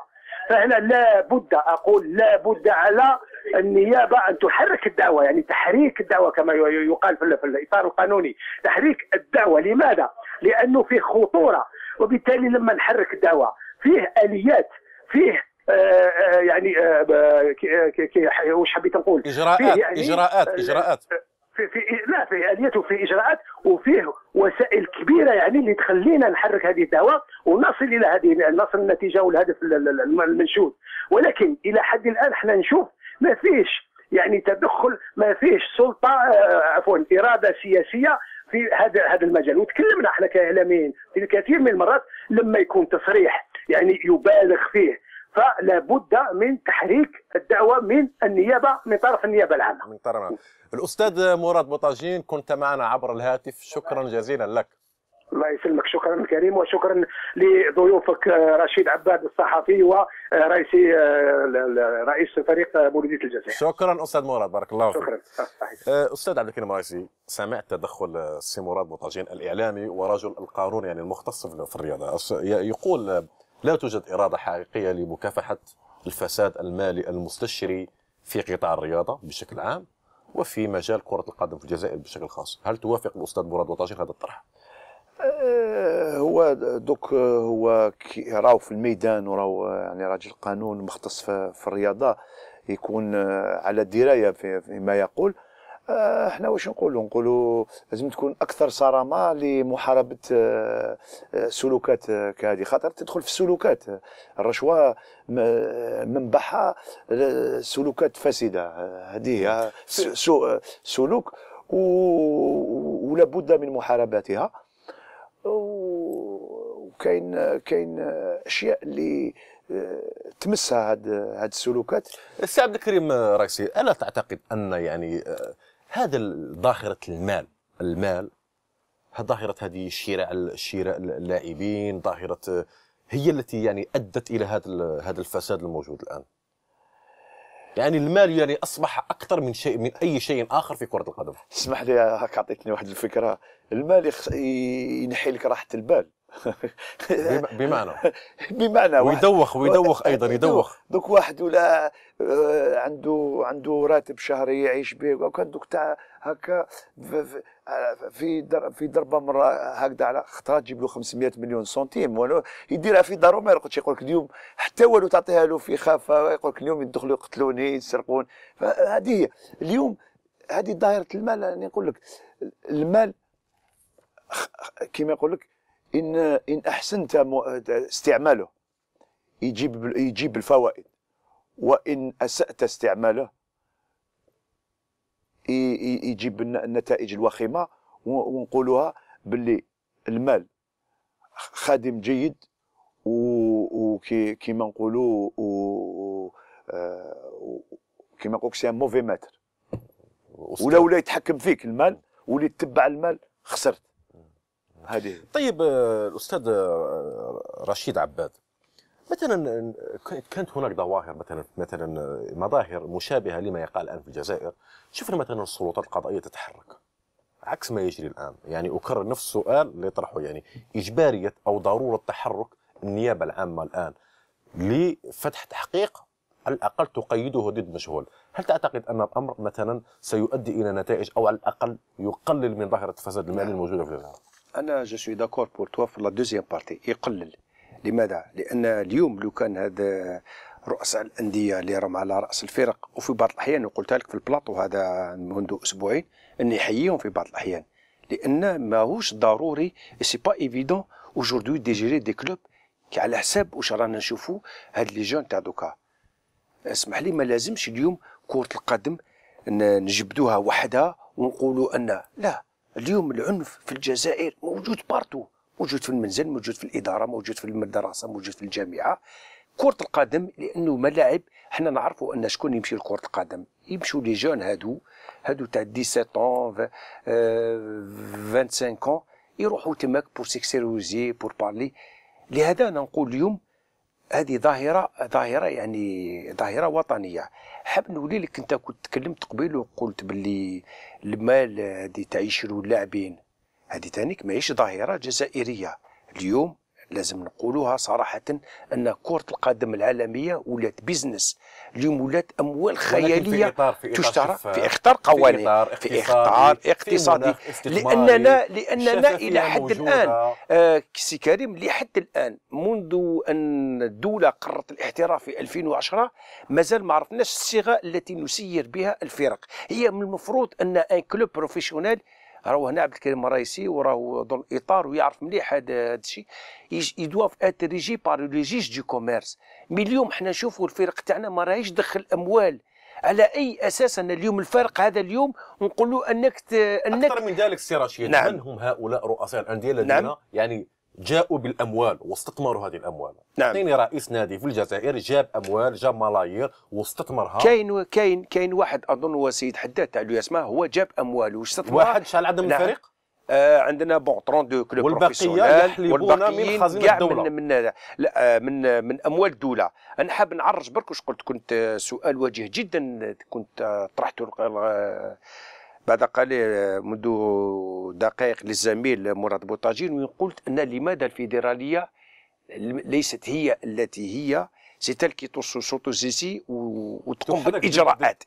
فهنا لا بد اقول لا بد على النيابه ان تحرك الدعوه يعني تحريك الدعوه كما يقال في الاطار القانوني تحريك الدعوه لماذا؟ لانه فيه خطوره وبالتالي لما نحرك الدعوه فيه اليات فيه آه، آه، يعني آه، وش حبيت نقول اجراءات يعني اجراءات اجراءات في في لا في اليات وفي اجراءات وفيه وسائل كبيره يعني اللي تخلينا نحرك هذه الدعوه ونصل الى هذه نصل النتيجه والهدف المنشود ولكن الى حد الان احنا نشوف ما فيش يعني تدخل ما فيش سلطه آه، عفوا اراده سياسيه في هذا هذا المجال وتكلمنا احنا كاعلاميين في الكثير من المرات لما يكون تصريح يعني يبالغ فيه فلا بد من تحريك الدعوه من النيابه من طرف النيابه العامه من طرف الاستاذ مراد بوطاجين كنت معنا عبر الهاتف شكرا جزيلا لك الله يسلمك شكرا كريم وشكرا لضيوفك آه، رشيد عباد الصحفي ورئيس آه، آه، رئيس فريق مولودية الجزائر شكرا استاذ مراد بارك الله فيك شكرا استاذ عبد الكريم الرئيسي سمعت تدخل السي مراد بوطاجين الاعلامي ورجل القانون يعني المختص في الرياضه يقول لا توجد إرادة حقيقية لمكافحة الفساد المالي المستشري في قطاع الرياضة بشكل عام وفي مجال كرة القدم في الجزائر بشكل خاص هل توافق الأستاذ مراد وطاشر هذا الطرح؟ أه، هو دوك هو راهو في الميدان وراهو يعني راجل قانون مختص في الرياضه يكون أه، على درايه فيما يقول آه، احنا واش نقولوا نقولوا لازم تكون اكثر صرامه لمحاربه آه، آه، سلوكات كهذه خاطر تدخل في السلوكات الرشوه منبعها سلوكات فاسده هذه سلوك ولا بد من محاربتها وكاين كاين اشياء اللي تمسها هاد هاد السلوكات سي عبد الكريم راكسي الا تعتقد ان يعني هذا ظاهره المال المال ظاهره هذه شراء شراء اللاعبين ظاهره هي التي يعني ادت الى هذا هذا الفساد الموجود الان يعني المال يعني اصبح اكثر من شيء من اي شيء اخر في كره القدم اسمح لي هاك اعطيتني واحد الفكره المال ينحي لك راحه البال بمعنى بمعنى ويدوخ ويدوخ ايضا يدوخ دوك واحد ولا آه، عنده عنده راتب شهري يعيش به وكان دوك تاع هكا في در في ضربه مره هكذا على خطره تجيب له 500 مليون سنتيم ولو يديرها في دارو ما يرقدش يقول لك اليوم حتى والو تعطيها له في خافه يقول لك اليوم يدخلوا يقتلوني يسرقون فهذه هي اليوم هذه ظاهره المال راني يعني نقول لك المال كما يقول لك إن إن أحسنت استعماله يجيب يجيب الفوائد وإن أسأت استعماله يجيب النتائج الوخيمة ونقولها باللي المال خادم جيد وكيما نقولوا آه، كيما نقولك سي موفي ماتر ولا ولا يتحكم فيك المال ولي تتبع المال خسرت هذه طيب آه، الاستاذ آه، رشيد عباد مثلا كانت هناك ظواهر مثلا مثلا آه، مظاهر مشابهه لما يقع الان في الجزائر شفنا مثلا السلطات القضائيه تتحرك عكس ما يجري الان يعني اكرر نفس السؤال اللي طرحه يعني اجباريه او ضروره تحرك النيابه العامه الان لفتح تحقيق على الاقل تقيده ضد مجهول هل تعتقد ان الامر مثلا سيؤدي الى نتائج او على الاقل يقلل من ظاهره الفساد المالي الموجوده في الجزائر انا جو سوي داكور بور توا في لا دوزيام بارتي يقلل لماذا؟ لان اليوم لو كان هذا رؤساء الانديه اللي راهم على راس الفرق وفي بعض الاحيان وقلت لك في البلاطو هذا منذ اسبوعين ان يحييهم في بعض الاحيان لان ماهوش ضروري سي با ايفيدون اوجوردي ديجيري دي كلوب كي على حساب واش رانا نشوفوا هاد لي جون تاع دوكا اسمح لي ما لازمش اليوم كره القدم نجبدوها وحدها ونقولوا ان لا اليوم العنف في الجزائر موجود بارتو موجود في المنزل موجود في الاداره موجود في المدرسه موجود في الجامعه كره القدم لانه ملاعب حنا نعرفوا ان شكون يمشي لكره القدم يمشوا لي جون هادو هادو تاع 17 اون 25 اون آه، يروحوا تماك بور سيكسيروزي بور بارلي لهذا انا نقول اليوم هذه ظاهره ظاهره يعني ظاهره وطنيه حاب نولي لك انت كنت تكلمت قبيل وقلت باللي المال هذه تعيش له اللاعبين هذه تانيك ماهيش ظاهره جزائريه اليوم لازم نقولوها صراحة أن كرة القدم العالمية ولات بيزنس اليوم ولات أموال خيالية تشترى في إخطار قوانين في إخطار اقتصادي لأننا لأننا إلى حد الآن آه، سي كريم لحد الآن منذ أن الدولة قررت الاحتراف في 2010 مازال ما عرفناش الصيغة التي نسير بها الفرق هي من المفروض أن ان كلوب بروفيسيونيل راهو هنا عبد الكريم الرئيسي وراهو دون الاطار ويعرف مليح هذا الشيء يدواف اتريجي بار لو جيج دو كوميرس مي اليوم حنا نشوفوا الفرق تاعنا ما راهيش دخل اموال على اي اساس ان اليوم الفارق هذا اليوم نقولوا انك انك اكثر من ذلك السي رشيد نعم. من هم هؤلاء رؤساء الانديه الذين نعم. يعني جاءوا بالاموال واستثمروا هذه الاموال نعم اعطيني رئيس نادي في الجزائر جاب اموال جاب ملايير واستثمرها كاين كاين كاين واحد اظن هو سيد حداد تاع الياسما هو جاب اموال واستثمر واحد شحال عندهم نعم. الفريق آه عندنا بون 32 كلوب والبقيه والباقيين من خزينه الدوله من من لا آه، من, من اموال الدوله انا حاب نعرج برك واش قلت كنت آه، سؤال وجيه جدا كنت آه، طرحته بعد قليل منذ دقائق للزميل مراد بوطاجين وقلت أن لماذا الفيدرالية ليست هي التي هي كي اللي صوتو زيزي وتقوم بالإجراءات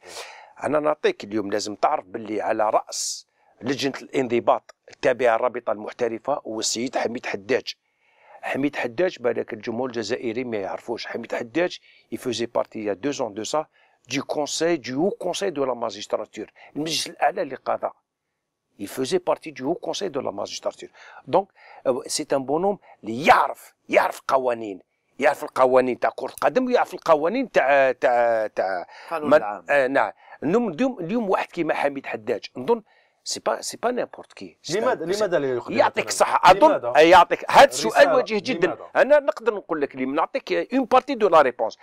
أنا نعطيك اليوم لازم تعرف باللي على رأس لجنة الانضباط التابعة الرابطة المحترفة هو السيد حميد حداج حميد حداج بالك الجمهور الجزائري ما يعرفوش حميد حداج يفوزي بارتي يا دو زون دو سا du conseil, du haut conseil de la magistrature. Le magistrat il faisait partie du haut conseil de la magistrature. Donc, euh, c'est un bonhomme, يعرف, يعرف قوانين. يعرف القوانين تاع كرة القدم ويعرف القوانين تاع تاع تاع القانون العام آه نعم اليوم اليوم واحد كيما حميد حداج نظن سي با سي با نيمبورت كي لماذا لماذا لا يقدم يعطيك صح اظن يعطيك هذا السؤال وجيه جدا انا نقدر نقول لك لي نعطيك اون بارتي دو لا ريبونس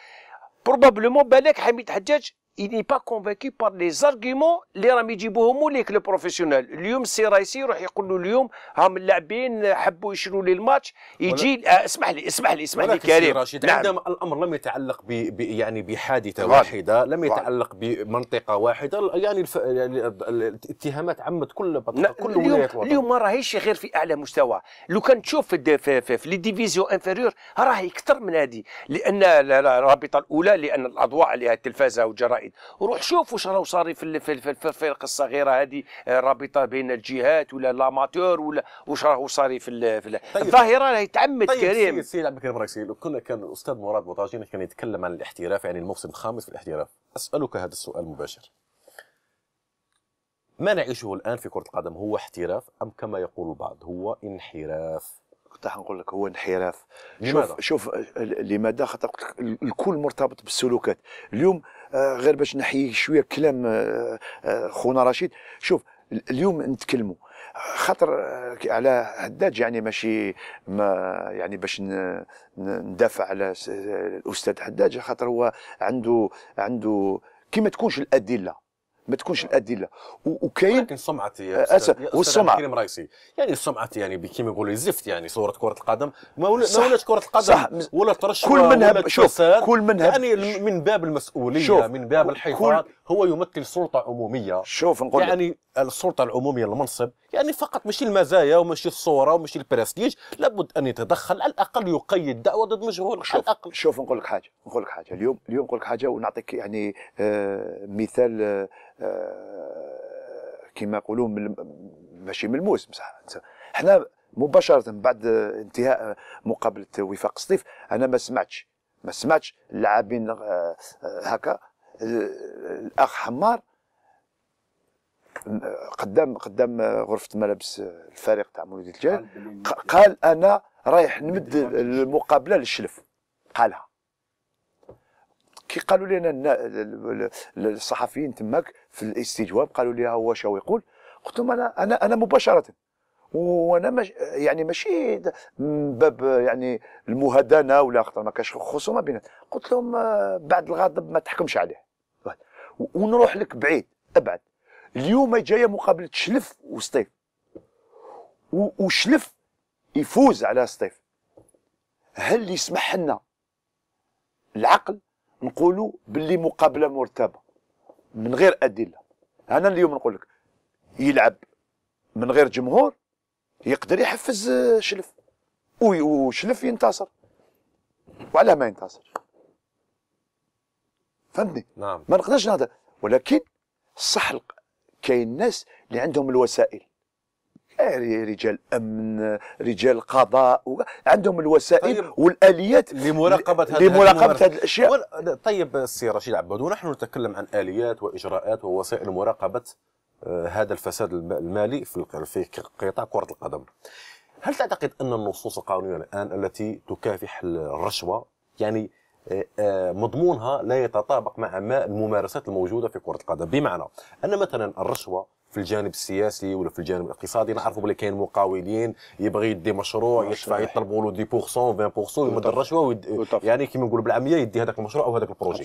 بروبابلومون بالك حميد حجاج il n'est pas convaincu par les arguments اللي راهم يجيبوهم ليك لو بروفيسيونيل اليوم السي رايسي يروح يقول له اليوم هم اللاعبين حبوا يشروا لي الماتش يجي اسمح لي اسمح لي اسمح لي كريم رشيد نعم. عندما الامر لم يتعلق ب يعني بحادثه واحده لم يتعلق بمنطقه واحده يعني الف... يعني الاتهامات عمت كل بطل. كل ولايات الوطن اليوم ما راهيش غير في اعلى مستوى لو كان تشوف في, في, في, في لي ديفيزيون انفيريور راهي اكثر من هذه لان الرابطه الاولى لان الاضواء عليها التلفازه والجرائد وروح روح واش راهو صار في الفرق الصغيره هذه آه، رابطه بين الجهات ولا لاماتور ولا واش راهو صار في, طيب الظاهره راهي تعمد طيب كريم طيب سيد عبد الكريم راكسي لو كنا كان الاستاذ مراد بوطاجين كان يتكلم عن الاحتراف يعني الموسم الخامس في الاحتراف اسالك هذا السؤال مباشر ما نعيشه الان في كره القدم هو احتراف ام كما يقول البعض هو انحراف كنت نقول لك هو انحراف شوف شوف لماذا خاطر الكل مرتبط بالسلوكات اليوم آه، غير باش نحيي شويه كلام آه، آه، خونا رشيد شوف اليوم نتكلموا خاطر على هداج يعني ماشي ما يعني باش ندافع على الاستاذ حداج خاطر هو عنده عنده كي ما تكونش الادله ما تكونش الادله وكاين سمعتي أه، سمعه والسمعه كريم رايسي يعني سمعتي يعني كيما يقولوا زفت يعني صوره كره القدم ما, ولات كره القدم صح. ولا ترشح كل منها شوف كل منها يعني من باب المسؤوليه شوف. من باب الحفاظ هو يمثل سلطه عموميه شوف نقول يعني السلطه العموميه المنصب يعني فقط ماشي المزايا وماشي الصوره وماشي البرستيج لابد ان يتدخل على الاقل يقيد دعوه ضد مجهول على الاقل شوف نقول لك حاجه نقول لك حاجه اليوم اليوم نقول لك حاجه ونعطيك يعني آه مثال آه آه، كما يقولوا ماشي ملموس بصح حنا مباشره بعد انتهاء مقابله وفاق سطيف انا ما سمعتش ما سمعتش اللاعبين آه، آه، هكا الاخ حمار قدام قدام غرفه ملابس الفريق تاع مولوديه الجيل قال انا رايح نمد المقابله للشلف قالها كي قالوا لنا الصحفيين تماك في الاستجواب قالوا لي هو شو يقول قلت لهم انا انا انا مباشره وانا مش يعني ماشي من باب يعني المهادنه ولا ما كاش خصومه بين قلت لهم آه، بعد الغضب ما تحكمش عليه ونروح لك بعيد ابعد اليوم جايه مقابله شلف وسطيف وشلف يفوز على سطيف هل يسمح لنا العقل نقولوا باللي مقابله مرتبه من غير ادله انا اليوم نقول لك يلعب من غير جمهور يقدر يحفز آه، شلف وشلف ينتصر وعلى ما ينتصر فهمتني نعم ما نقدرش نهضر ولكن صح كاين ناس اللي عندهم الوسائل آه، رجال امن رجال قضاء عندهم الوسائل طيب والاليات لمراقبه هذه لمراقبه هذه الاشياء طيب السي رشيد عبود ونحن نتكلم عن اليات واجراءات ووسائل مراقبه آه، هذا الفساد المالي في قطاع كره القدم هل تعتقد ان النصوص القانونيه الان التي تكافح الرشوه يعني آه، مضمونها لا يتطابق مع ما الممارسات الموجوده في كره القدم بمعنى ان مثلا الرشوه في الجانب السياسي ولا في الجانب الاقتصادي نعرفوا بلي كاين مقاولين يبغي يدي مشروع يدفع يطلبوا له 10% 20% يمد الرشوه يعني كيما نقولوا بالعاميه يدي هذاك المشروع او هذاك البروجي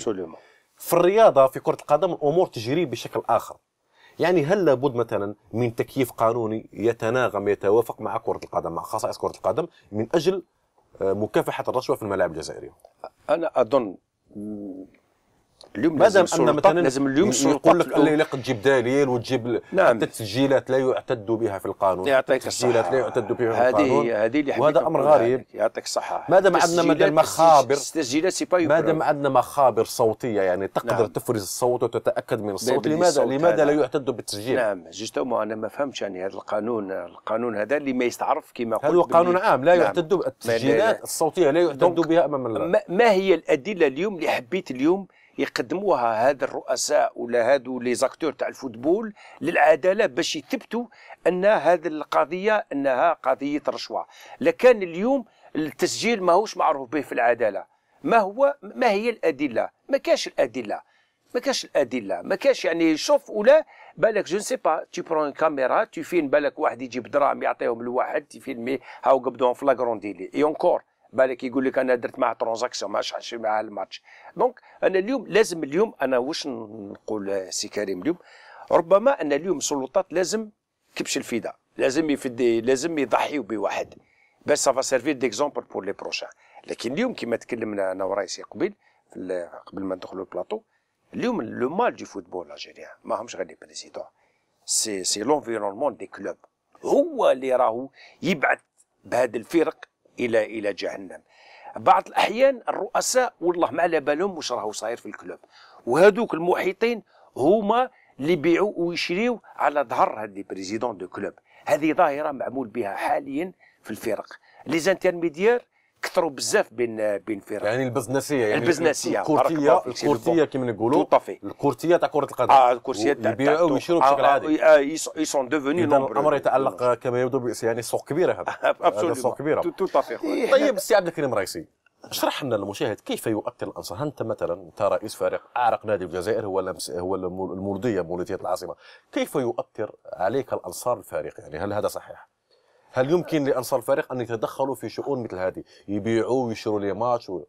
في الرياضه في كره القدم الامور تجري بشكل اخر يعني هل لابد مثلا من تكييف قانوني يتناغم يتوافق مع كره القدم مع خصائص كره القدم من اجل آه، مكافحه الرشوه في الملاعب الجزائريه انا اظن اليوم لازم ان مثلا لازم اليوم يقول لك قد تجيب دليل وتجيب نعم. حتى التسجيلات لا يعتد بها في القانون يعطيك التسجيلات لا يعتد بها في القانون هذه هذه اللي وهذا امر غريب يعطيك الصحه مادام عندنا مثلا مخابر التسجيلات سي با مادام عندنا مخابر صوتيه يعني تقدر نعم. تفرز الصوت وتتاكد من الصوت لماذا لماذا لا يعتد بالتسجيل نعم جوستومون انا ما فهمتش يعني هذا القانون القانون هذا اللي ما يستعرف كما قلت هذا قانون عام لا نعم. يعتد التسجيلات الصوتيه لا يعتد بها امام ما هي الادله اليوم اللي حبيت اليوم يقدموها هذا الرؤساء ولا هادو لي زاكتور تاع الفوتبول للعداله باش يثبتوا ان هذه القضيه انها قضيه رشوه لكان اليوم التسجيل ماهوش معروف به في العداله ما هو ما هي الادله ما كاش الادله ما كاش الادله ما كاش يعني شوف ولا بالك جو سي با تي برون كاميرا تي فين بالك واحد يجيب دراهم يعطيهم لواحد تي فيلمي هاو قبدوهم في ديلي اي اونكور بالك يقول لك انا درت معاه ترانزاكسيون ما شحش معاه الماتش دونك انا اليوم لازم اليوم انا واش نقول آه، سي كريم اليوم ربما ان اليوم السلطات لازم كبش الفيدا لازم يفدي لازم يضحيوا بواحد باش سافا سيرفير ديكزومبل بور لي بروشان لكن اليوم كما تكلمنا انا ورايسي قبيل قبل ما ندخلوا البلاطو اليوم لو مال دي فوتبول الجيريان ماهمش غير لي بريزيدون سي سي لونفيرونمون دي كلوب هو اللي راهو يبعث بهذه الفرق الى الى جهنم بعض الاحيان الرؤساء والله ما على بالهم واش راهو صاير في الكلوب وهذوك المحيطين هما اللي بيعوا ويشريوا على ظهر هاد لي بريزيدون دو كلوب هذه ظاهره معمول بها حاليا في الفرق لي زانترميديير كثروا بزاف بين بين فرق يعني البزنسيه يعني البزنسيه الكورتيه الكورتيه كما نقولوا الكورتيه تاع كره القدم اه الكورتيه تاع يبيعوا ويشروا آه، بشكل آه، عادي اه سون دوفوني الامر يتعلق كما يبدو يعني سوق كبيره هذا هذا سوق كبيره تو طيب سي عبد الكريم الرئيسي اشرح لنا المشاهد كيف يؤثر الانصار هل انت مثلا انت رئيس فريق اعرق نادي الجزائر هو هو المولوديه مولوديه العاصمه كيف يؤثر عليك الانصار الفريق يعني هل هذا صحيح هل يمكن لانصار الفريق ان يتدخلوا في شؤون مثل هذه يبيعوا ويشروا لي ماتش و...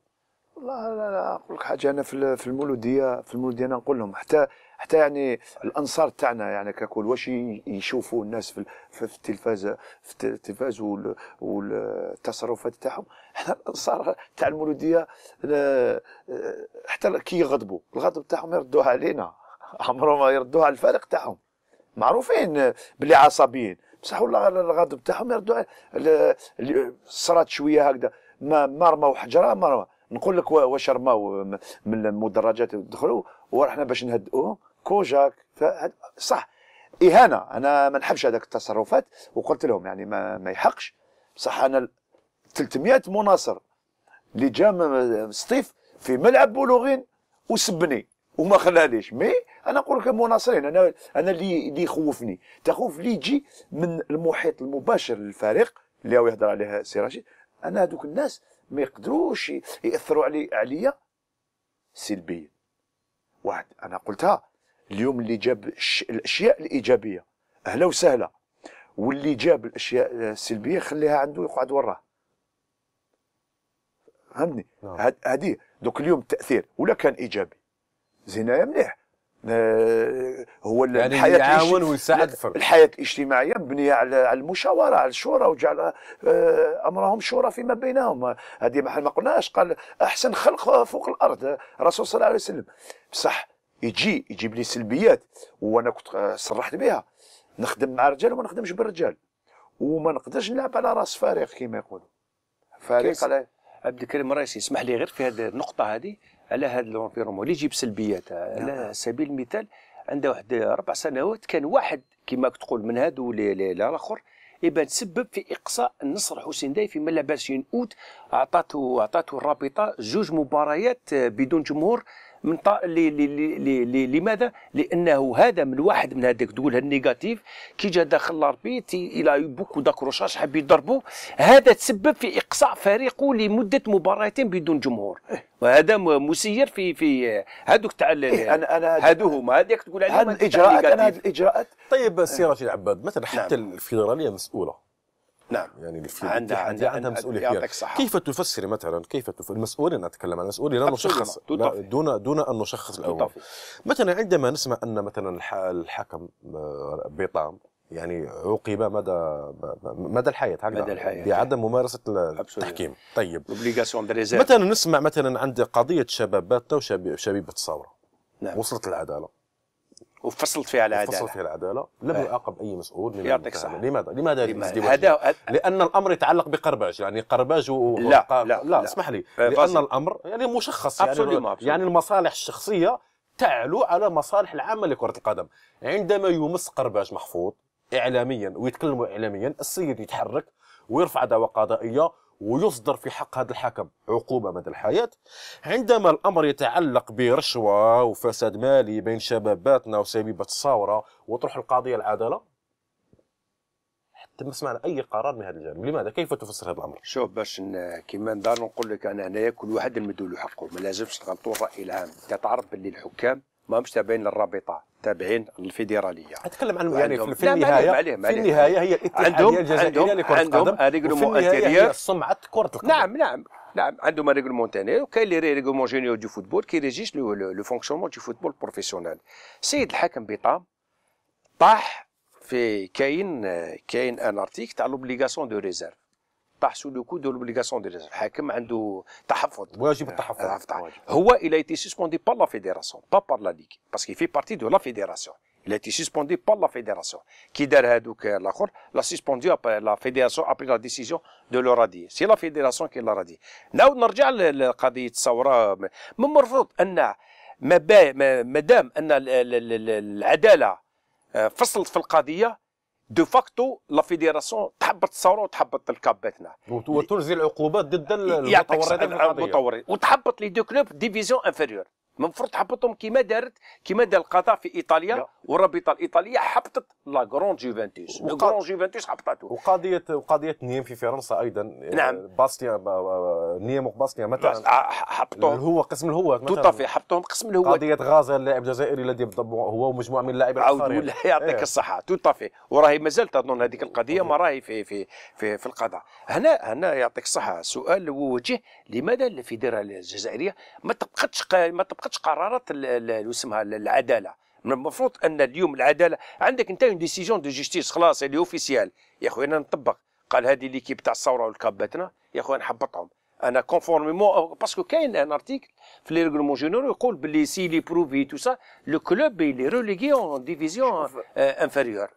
والله لا لا اقول لك حاجه انا في المولوديه في المولوديه انا نقول لهم حتى حتى يعني الانصار تاعنا يعني ككل واش يشوفوا الناس في في التلفاز في التلفاز والتصرفات تاعهم احنا الانصار تاع المولوديه حتى كي يغضبوا الغضب تاعهم يردوها علينا عمرهم ما يردوها على الفريق تاعهم معروفين بلي عصبيين بصح والله الغضب تاعهم يردوا صرات شويه هكذا ما ما رماو حجره ما نقول لك واش رماو من المدرجات دخلوا ورحنا باش نهدئوهم كوجاك صح اهانه انا ما نحبش هذاك التصرفات وقلت لهم يعني ما, ما يحقش بصح انا 300 مناصر اللي جا سطيف في ملعب بولوغين وسبني وما خلاليش مي انا نقول لك مناصرين انا انا اللي اللي يخوفني تخوف اللي يجي من المحيط المباشر للفريق اللي هو يهضر عليها سي رشيد انا هذوك الناس ما يقدروش ياثروا علي عليا سلبيا واحد انا قلتها اليوم اللي جاب الاشياء الايجابيه اهلا وسهلا واللي جاب الاشياء السلبيه آه، خليها عنده يقعد وراه فهمني نعم. هذه دوك اليوم التاثير ولا كان ايجابي زينه مليح آه، هو يعني الحياه يعاون ويساعد فرق. الحياه الاجتماعيه مبنيه على المشاوره على الشورى وجعل آه، امرهم شورى فيما بينهم هذه ما ما قلناش قال احسن خلق فوق الارض الرسول صلى الله عليه وسلم بصح يجي يجيب لي سلبيات وانا كنت آه، صرحت بها نخدم مع الرجال وما نخدمش بالرجال وما نقدرش نلعب على راس فارغ كما يقولوا فارغ على عبد الكريم الرئيسي اسمح لي غير في هذه النقطه هذه على هذا الانفيرومون اللي يجيب سلبيات نعم. على سبيل المثال عنده واحد ربع سنوات كان واحد كما تقول من هادو الاخر يبان تسبب في اقصاء النصر حسين داي في ملعب 20 اوت اعطاته اعطاته الرابطه جوج مباريات آه، بدون جمهور من طا... لي... لي... لي... ل... لماذا لانه هذا من واحد من هذاك تقول النيجاتيف كي جا داخل لاربي تي الى بوكو داكروشاش حاب يضربوا هذا تسبب في اقصاء فريقه لمده مباراتين بدون جمهور إيه. وهذا مسير في في هذوك تاع إيه انا انا هذو هما هذيك تقول عليهم هذه الاجراءات الاجراءات طيب سي رشيد نعم. عباد مثلا حتى نعم. الفيدراليه مسؤوله نعم يعني في عندها عندها, عندها مسؤوليه يعطيك كيف تفسري مثلا كيف تفسر المسؤولين انا اتكلم عن المسؤولين لا نشخص لا دون دون ان نشخص الاول مثلا عندما نسمع ان مثلا الحكم آه، بيطام يعني عوقب مدى مدى الحياه هكذا مدى الحياه بعدم ممارسه التحكيم طيب مثلا نسمع مثلا عند قضيه شباباتنا وشبيبه الثوره نعم. وصلت العداله وفصلت فيها العداله فصلت فيها العداله لم إيه. يعاقب اي مسؤول يعطيك يعطيك لماذا لماذا هذا لان الامر يتعلق بقرباج يعني قرباج و... لا, لا, لا لا اسمح لي إيه، لان الامر يعني مشخص يعني, يعني المصالح الشخصيه تعلو على مصالح العامه لكره القدم عندما يمس قرباج محفوظ اعلاميا ويتكلموا اعلاميا السيد يتحرك ويرفع دعوى قضائيه ويصدر في حق هذا الحاكم عقوبة مدى الحياة عندما الأمر يتعلق برشوة وفساد مالي بين شباباتنا وسبيبة الصورة وتروح القضية العدالة حتى ما سمعنا أي قرار من هذا الجانب لماذا كيف تفسر هذا الأمر شوف باش كيما ندار نقول لك أنا هنايا كل واحد المدول له حقه ما لازمش تغلطوا الرأي العام تتعرف باللي الحكام ما مش تابعين للرابطة التابعين الفيدراليه اتكلم عن يعني في, في النهايه في النهايه هي الاتحاديه الجزائريه لكره القدم عندهم النهايه هي سمعه كره القدم نعم نعم نعم عندهم ريغلومونتينير وكاين لي ريغلومون جينيور دو فوتبول كي ريجيش لو فونكسيونمون دو فوتبول بروفيسيونيل السيد الحاكم بطام طاح في كاين كاين ان ارتيك تاع لوبليغاسيون دو ريزيرف طاح سو لو كو دو لوبليغاسيون دي الحاكم عنده تحفظ واجب آه، التحفظ واجب هو الى ايتي سيسبوندي با لا فيديراسيون با pas لا ليغ باسكو في بارتي دو لا فيديراسيون la ايتي سيسبوندي با لا فيديراسيون كي دار هذوك الاخر لا سيسبوندي لا فيديراسيون ابري لا ديسيزيون دو لو رادي سي لا فيديراسيون كي لا رادي نعاود نرجع لقضيه الثوره من المفروض ان ما مادام ان العداله فصلت في القضيه دو فاكتو لا فيديراسيون تحبط الثوره وتحبط الكاباتنا وترزي العقوبات ضد المتورطين المتورطين وتحبط لي دو كلوب ديفيزيون انفيريور المفروض تحبطهم كما دارت كما دار القضاء في ايطاليا والرابطه الايطاليه حبطت لا غرون جوفنتوس لا غرون جوفنتوس حبطته وقضيه وقضيه نيم في فرنسا ايضا نعم باستيا نيم وباستيا مثلا حبطوه هو قسم الهواة مثلا حبطوهم قسم الهواة قضيه غازا اللاعب الجزائري الذي هو ومجموعه من اللاعبين العود يعطيك إيه. الصحه تو توطافي وراهي مازال تظن هذيك القضيه ما راهي في في في, في القضاء هنا هنا يعطيك الصحه سؤال ووجه لماذا الفيدراليه الجزائريه ما تبقتش ما تبقتش قرارات اللي اسمها العداله من المفروض ان اليوم العداله عندك انت اون ديسيجن دو جوستيس خلاص اللي اوفيسيال يا خويا انا نطبق قال هذه ليكيب تاع الثوره والكابتنا يا خويا نحبطهم انا كونفورميمون باسكو كاين ان ارتيكل في لي ريغلومون جينيرو يقول بلي سي لي بروفي تو سا لو كلوب لي ريليغي اون ديفيزيون انفيريور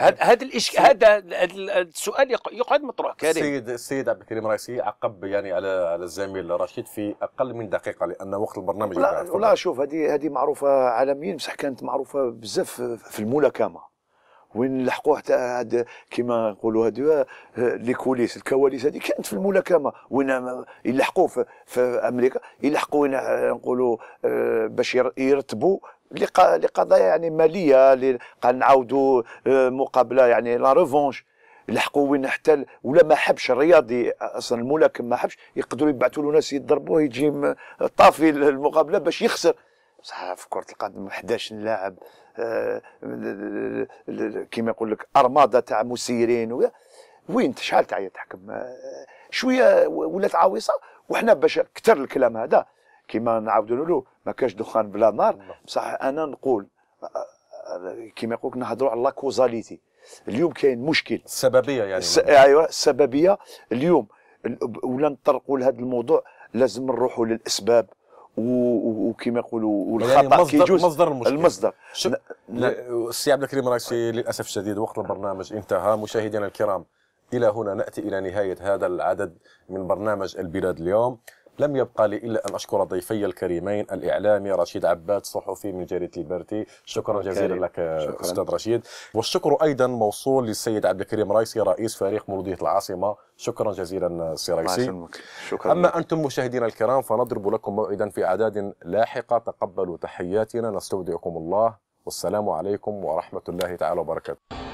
هذا الاش هذا السؤال يقعد مطروح كريم السيد السيد عبد الكريم الرئيسي عقب يعني على على الزميل رشيد في اقل من دقيقه لان وقت البرنامج لا, لا شوف هذه هذه معروفه عالميا بصح كانت معروفه بزاف في الملاكمه وين لحقوا حتى هاد كما نقولوا هادو لي كوليس الكواليس هذه كانت في الملاكمه وين يلحقوا في, في امريكا يلحقوا نقولوا آه، باش يرتبوا لقضايا يعني ماليه قال نعاودوا آه، مقابله يعني لا ريفونش لحقوا وين حتى ولا ما حبش الرياضي اصلا الملاكم ما حبش يقدروا يبعثوا له ناس يضربوه يجي طافي المقابله باش يخسر بصح في كره القدم 11 لاعب آه، كيما يقول لك ارماده تاع مسيرين وين شحال تعيط تحكم آه، شويه ولات عويصه وحنا باش كثر الكلام هذا كما نعاودوا نقولوا ما كاش دخان بلا نار بصح انا نقول كما يقولك نهضروا على لاكوزاليتي اليوم كاين مشكل السببيه يعني ايوه السببيه اليوم ولا نطرقوا لهذا الموضوع لازم نروحوا للاسباب وكما يقولوا يعني والخطا يعني كيجوز مصدر المشكل المصدر السي عبد الكريم راكسي للاسف الشديد وقت البرنامج انتهى مشاهدينا الكرام الى هنا ناتي الى نهايه هذا العدد من برنامج البلاد اليوم لم يبقى لي إلا أن أشكر ضيفي الكريمين الإعلامي رشيد عباد صحفي من جريدة ليبرتي شكرا جزيلا لك شكرا. أستاذ رشيد والشكر أيضا موصول للسيد عبد الكريم رايسي رئيس فريق مولودية العاصمة شكرا جزيلا سي رايسي شكرا أما أنتم مشاهدينا الكرام فنضرب لكم موعدا في أعداد لاحقة تقبلوا تحياتنا نستودعكم الله والسلام عليكم ورحمة الله تعالى وبركاته